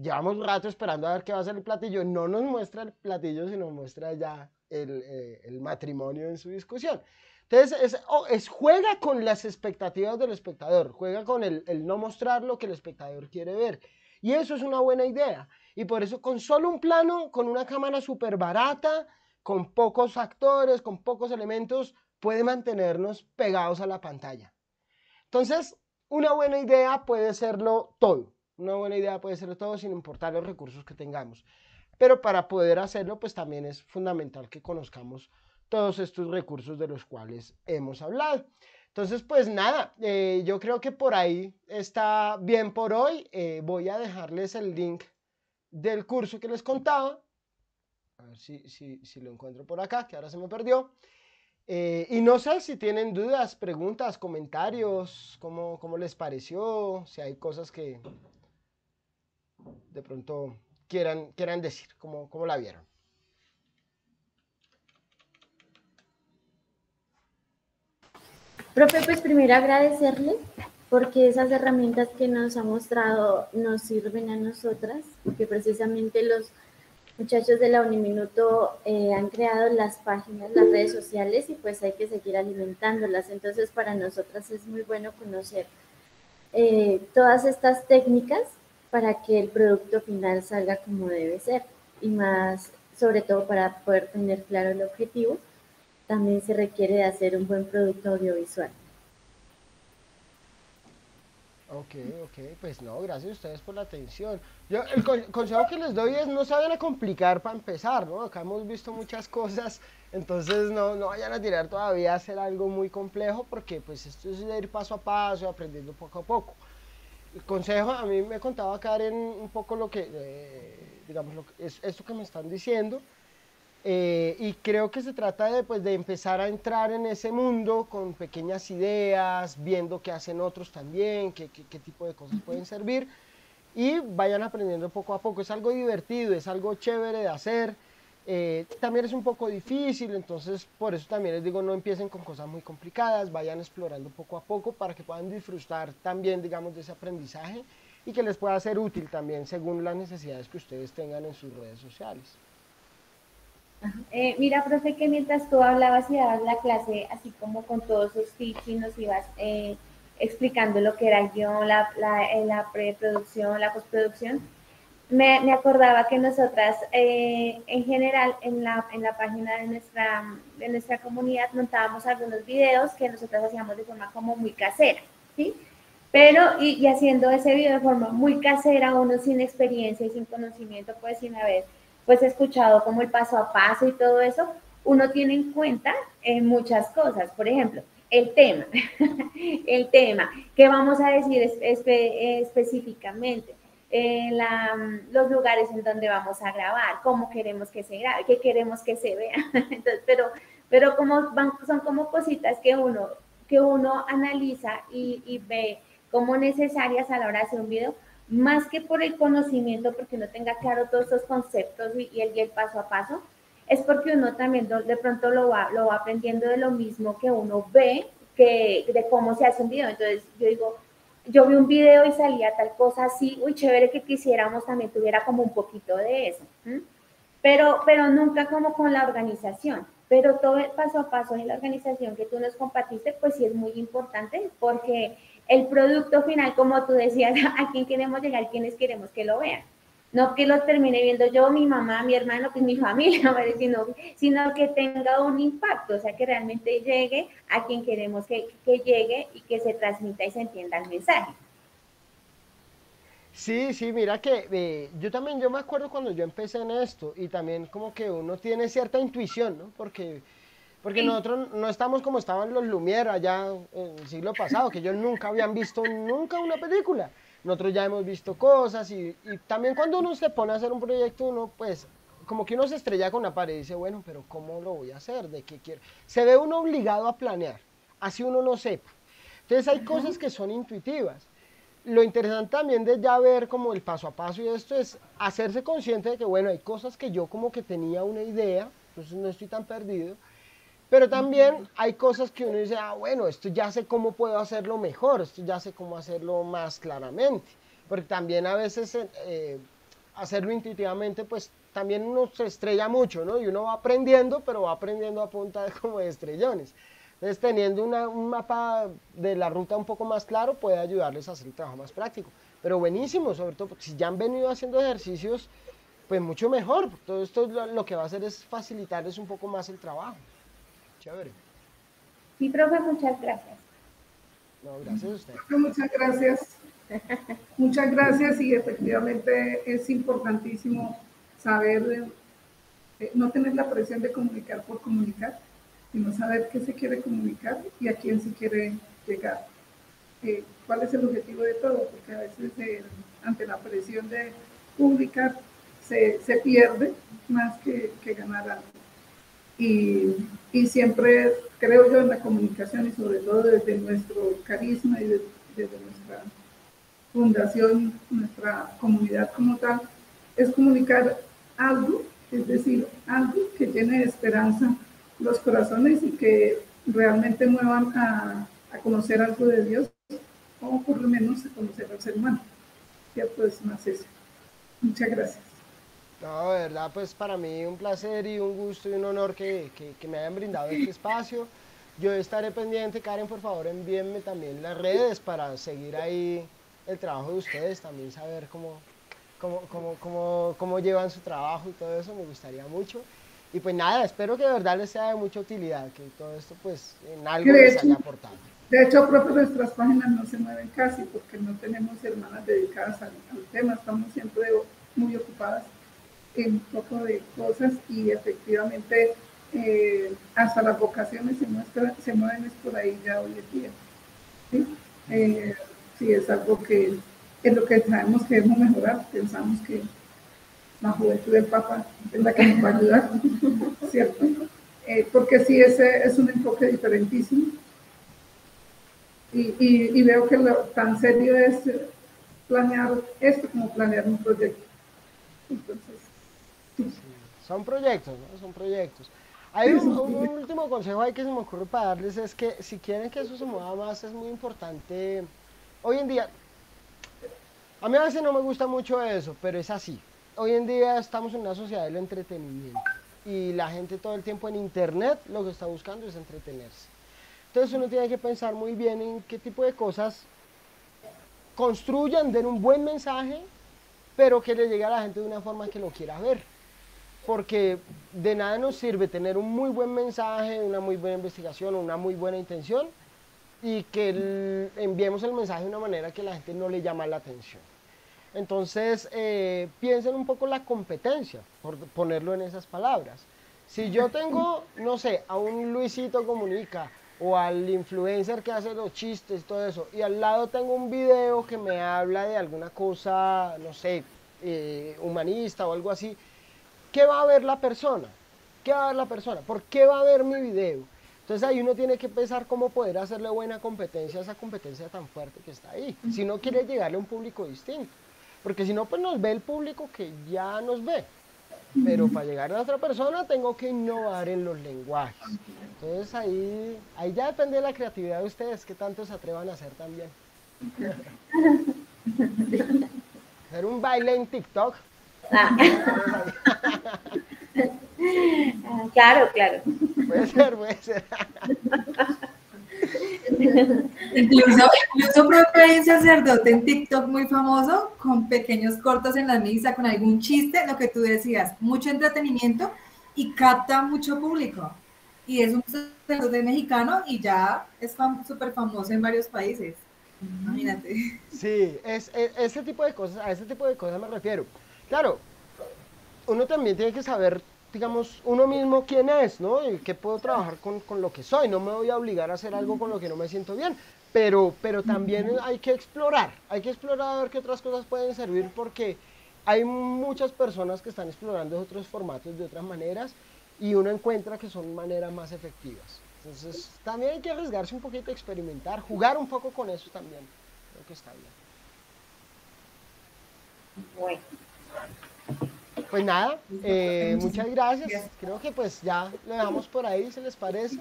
llevamos un rato esperando a ver qué va a hacer el platillo, no nos muestra el platillo, sino muestra ya el, eh, el matrimonio en su discusión. Entonces, oh, es, juega con las expectativas del espectador, juega con el, el no mostrar lo que el espectador quiere ver. Y eso es una buena idea. Y por eso con solo un plano, con una cámara súper barata, con pocos actores, con pocos elementos, puede mantenernos pegados a la pantalla. Entonces, una buena idea puede serlo todo. Una buena idea puede serlo todo sin importar los recursos que tengamos. Pero para poder hacerlo, pues también es fundamental que conozcamos todos estos recursos de los cuales hemos hablado. Entonces, pues nada, eh, yo creo que por ahí está bien por hoy. Eh, voy a dejarles el link del curso que les contaba. A ver si, si lo encuentro por acá, que ahora se me perdió. Eh, y no sé si tienen dudas, preguntas, comentarios, cómo, les pareció, si hay cosas que de pronto quieran, quieran decir, cómo, cómo la vieron. Profe, pues primero agradecerle porque esas herramientas que nos ha mostrado nos sirven a nosotras, porque precisamente los muchachos de la Uniminuto eh, han creado las páginas, las redes sociales y pues hay que seguir alimentándolas. Entonces para nosotras es muy bueno conocer eh, todas estas técnicas para que el producto final salga como debe ser y más sobre todo para poder tener claro el objetivo, también se requiere de hacer un buen producto audiovisual. Ok, ok, pues no, gracias a ustedes por la atención. Yo el consejo que les doy es no se vayan a complicar para empezar, ¿no? Acá hemos visto muchas cosas, entonces no, no vayan a tirar todavía a hacer algo muy complejo porque pues esto es ir paso a paso, aprendiendo poco a poco. El consejo, a mí me contaba Karen un poco lo que, eh, digamos, lo es, esto que me están diciendo, eh, y creo que se trata de, pues, de empezar a entrar en ese mundo con pequeñas ideas, viendo qué hacen otros también, qué, tipo de cosas pueden servir y vayan aprendiendo poco a poco. Es algo divertido, es algo chévere de hacer. Eh, también es un poco difícil, entonces por eso también les digo, no empiecen con cosas muy complicadas, vayan explorando poco a poco para que puedan disfrutar también, digamos, de ese aprendizaje y que les pueda ser útil también según las necesidades que ustedes tengan en sus redes sociales. Eh, mira, profe, que mientras tú hablabas y dabas la clase, así como con todos esos tips y nos ibas eh, explicando lo que era yo, eh, la, preproducción, la postproducción, me, acordaba que nosotras, en general, en la, página de nuestra, de nuestra comunidad montábamos algunos videos que nosotras hacíamos de forma como muy casera, ¿sí? Pero, y, y haciendo ese video de forma muy casera, uno sin experiencia y sin conocimiento, pues sin haber pues escuchado como el paso a paso y todo eso, uno tiene en cuenta eh, muchas cosas. Por ejemplo, el tema, (laughs) el tema, ¿qué vamos a decir específicamente? Eh, los lugares en donde vamos a grabar, cómo queremos que se grabe, qué queremos que se vea. (laughs) pero pero como son como cositas que uno, que uno analiza y, y ve como necesarias a la hora de hacer un video más que por el conocimiento, porque uno tenga claro todos esos conceptos y, el, paso a paso, es porque uno también de pronto lo va, lo va aprendiendo de lo mismo que uno ve, que, de cómo se hace un video. Entonces yo digo, yo vi un video y salía tal cosa así, uy, chévere que quisiéramos también tuviera como un poquito de eso. Pero, pero nunca como con la organización. Pero todo el paso a paso en la organización que tú nos compartiste, pues sí es muy importante porque el producto final, como tú decías, (laughs) a quién queremos llegar, quiénes queremos que lo vean. No que lo termine viendo yo, mi mamá, mi hermano, pues mi (laughs) familia, (laughs) sino, sino que tenga un impacto, o sea, que realmente llegue a quien queremos que, llegue y que se transmita y se entienda el mensaje. Sí, sí, mira que eh, yo también, yo me acuerdo cuando yo empecé en esto y también como que uno tiene cierta intuición, ¿no? Porque porque nosotros no estamos como estaban los Lumière allá en el siglo pasado, que ellos nunca habían visto nunca una película. Nosotros ya hemos visto cosas y, también cuando uno se pone a hacer un proyecto, uno pues como que uno se estrella con una pared y dice, bueno, pero ¿cómo lo voy a hacer? ¿De qué quiero? Se ve uno obligado a planear, así uno no sepa. Entonces hay cosas que son intuitivas. Lo interesante también de ya ver como el paso a paso y esto es hacerse consciente de que, bueno, hay cosas que yo como que tenía una idea, entonces no estoy tan perdido, pero también hay cosas que uno dice, ah, bueno, esto ya sé cómo puedo hacerlo mejor, esto ya sé cómo hacerlo más claramente. Porque también a veces eh, eh, hacerlo intuitivamente, pues también uno se estrella mucho, ¿no? Y uno va aprendiendo, pero va aprendiendo a punta de, (laughs) como de estrellones. Entonces, teniendo un mapa de la ruta un poco más claro puede ayudarles a hacer el trabajo más práctico. Pero buenísimo, sobre todo porque si ya han venido haciendo ejercicios, pues mucho mejor. Todo esto lo que va a hacer es facilitarles un poco más el trabajo. Chévere. Sí, profe, muchas gracias. Muchas gracias. (laughs) Muchas gracias y efectivamente es importantísimo saber, eh, no tener la presión de comunicar por comunicar, sino saber qué se quiere comunicar y a quién se quiere llegar. Eh, ¿Cuál es el objetivo de todo? Porque a veces eh, ante la presión de publicar se, pierde más que, que ganar algo y, siempre creo yo en la comunicación y sobre todo desde nuestro carisma y desde nuestra fundación, nuestra comunidad como tal, es comunicar algo, es decir, algo que llene de esperanza los corazones y que realmente muevan a, a conocer algo de Dios o por lo menos a conocer al ser humano. Ya pues más eso. Muchas gracias. No, de verdad, pues para mí un placer y un gusto y un honor que, me hayan brindado este espacio. Yo estaré pendiente, Karen, por favor envíenme también las redes para seguir ahí el trabajo de ustedes, también saber cómo, cómo, cómo, cómo, llevan su trabajo y todo eso, me gustaría mucho. Y pues nada, espero que de verdad les sea de mucha utilidad, que todo esto pues en algo les haya aportado. De hecho, profe, nuestras páginas no se mueven casi porque no tenemos hermanas dedicadas al tema, estamos siempre muy ocupadas en un poco de cosas y efectivamente eh, hasta las vocaciones se, muestra, se mueven por ahí ya hoy en día. Eh, ¿sí? es algo que es lo que sabemos que debemos mejorar, pensamos que la juventud del Papa es la que nos va a ayudar, (laughs) ¿cierto? Eh, porque sí, ese es un enfoque diferentísimo. Y, y veo que lo tan serio es planear esto como planear un proyecto. Entonces, son proyectos, Son proyectos. Hay un, último consejo que se me ocurre para darles, es que si quieren que eso se mueva más, es muy importante. Hoy en día, a mí a veces no me gusta mucho eso, pero es así. Hoy en día estamos en una sociedad del entretenimiento y la gente todo el tiempo en internet lo que está buscando es entretenerse. Entonces uno tiene que pensar muy bien en qué tipo de cosas construyan, den un buen mensaje, pero que le llegue a la gente de una forma que lo quiera ver porque de nada nos sirve tener un muy buen mensaje, una muy buena investigación, una muy buena intención y que enviemos el mensaje de una manera que la gente no le llama la atención. Entonces, eh, piensen un poco la competencia, por ponerlo en esas palabras. Si yo tengo, (laughs) no sé, a un Luisito Comunica o al influencer que hace los chistes, y todo eso, y al lado tengo un video que me habla de alguna cosa, no sé, eh, humanista o algo así, ¿Qué va a ver la persona? ¿Qué va a ver la persona? ¿Por qué va a ver mi video? Entonces ahí uno tiene que pensar cómo poder hacerle buena competencia a esa competencia tan fuerte que está ahí. Si no quiere llegarle a un público distinto. Porque si no, pues nos ve el público que ya nos ve. Pero para llegar a otra persona tengo que innovar en los lenguajes. Entonces ahí, ahí ya depende de la creatividad de ustedes, qué tanto se atrevan a hacer también. (laughs) hacer un baile en TikTok Ah. (laughs) claro, claro. Puede ser, puede ser. incluso, incluso hay un sacerdote en TikTok muy famoso con pequeños cortos en la misa, con algún chiste, lo que tú decías, mucho entretenimiento y capta mucho público. Y es un sacerdote mexicano y ya es súper famoso en varios países. Imagínate. Sí, es, e, ese tipo de cosas, a ese tipo de cosas me refiero. Claro, uno también tiene que saber, digamos, uno mismo quién es, ¿no? Y qué puedo trabajar con, lo que soy, no me voy a obligar a hacer algo con lo que no me siento bien, pero, pero también hay que explorar, hay que explorar a ver qué otras cosas pueden servir porque hay muchas personas que están explorando otros formatos de otras maneras y uno encuentra que son maneras más efectivas. Entonces, también hay que arriesgarse un poquito, experimentar, jugar un poco con eso también, creo que está bien. Bueno pues nada, muchas eh, gracias. Creo que pues ya lo dejamos por ahí, ¿se les parece.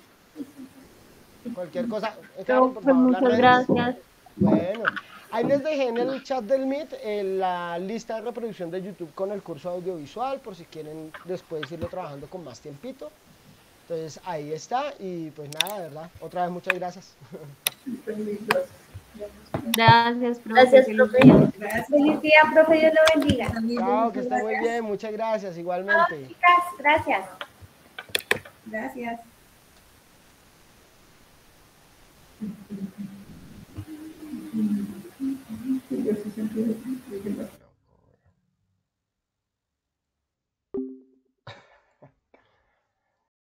Cualquier cosa. Pues, muchas gracias. Bueno, ahí les dejé en el chat del Meet eh, la lista de reproducción de YouTube con el curso audiovisual, por si quieren después irlo trabajando con más tiempito. Entonces ahí está y pues nada, verdad. Otra vez muchas gracias. Gracias, profe. Gracias, profe. Gracias. Feliz día, profe. Dios lo bendiga. que está muy bien. Muchas gracias, igualmente. chicas, gracias. Gracias. gracias.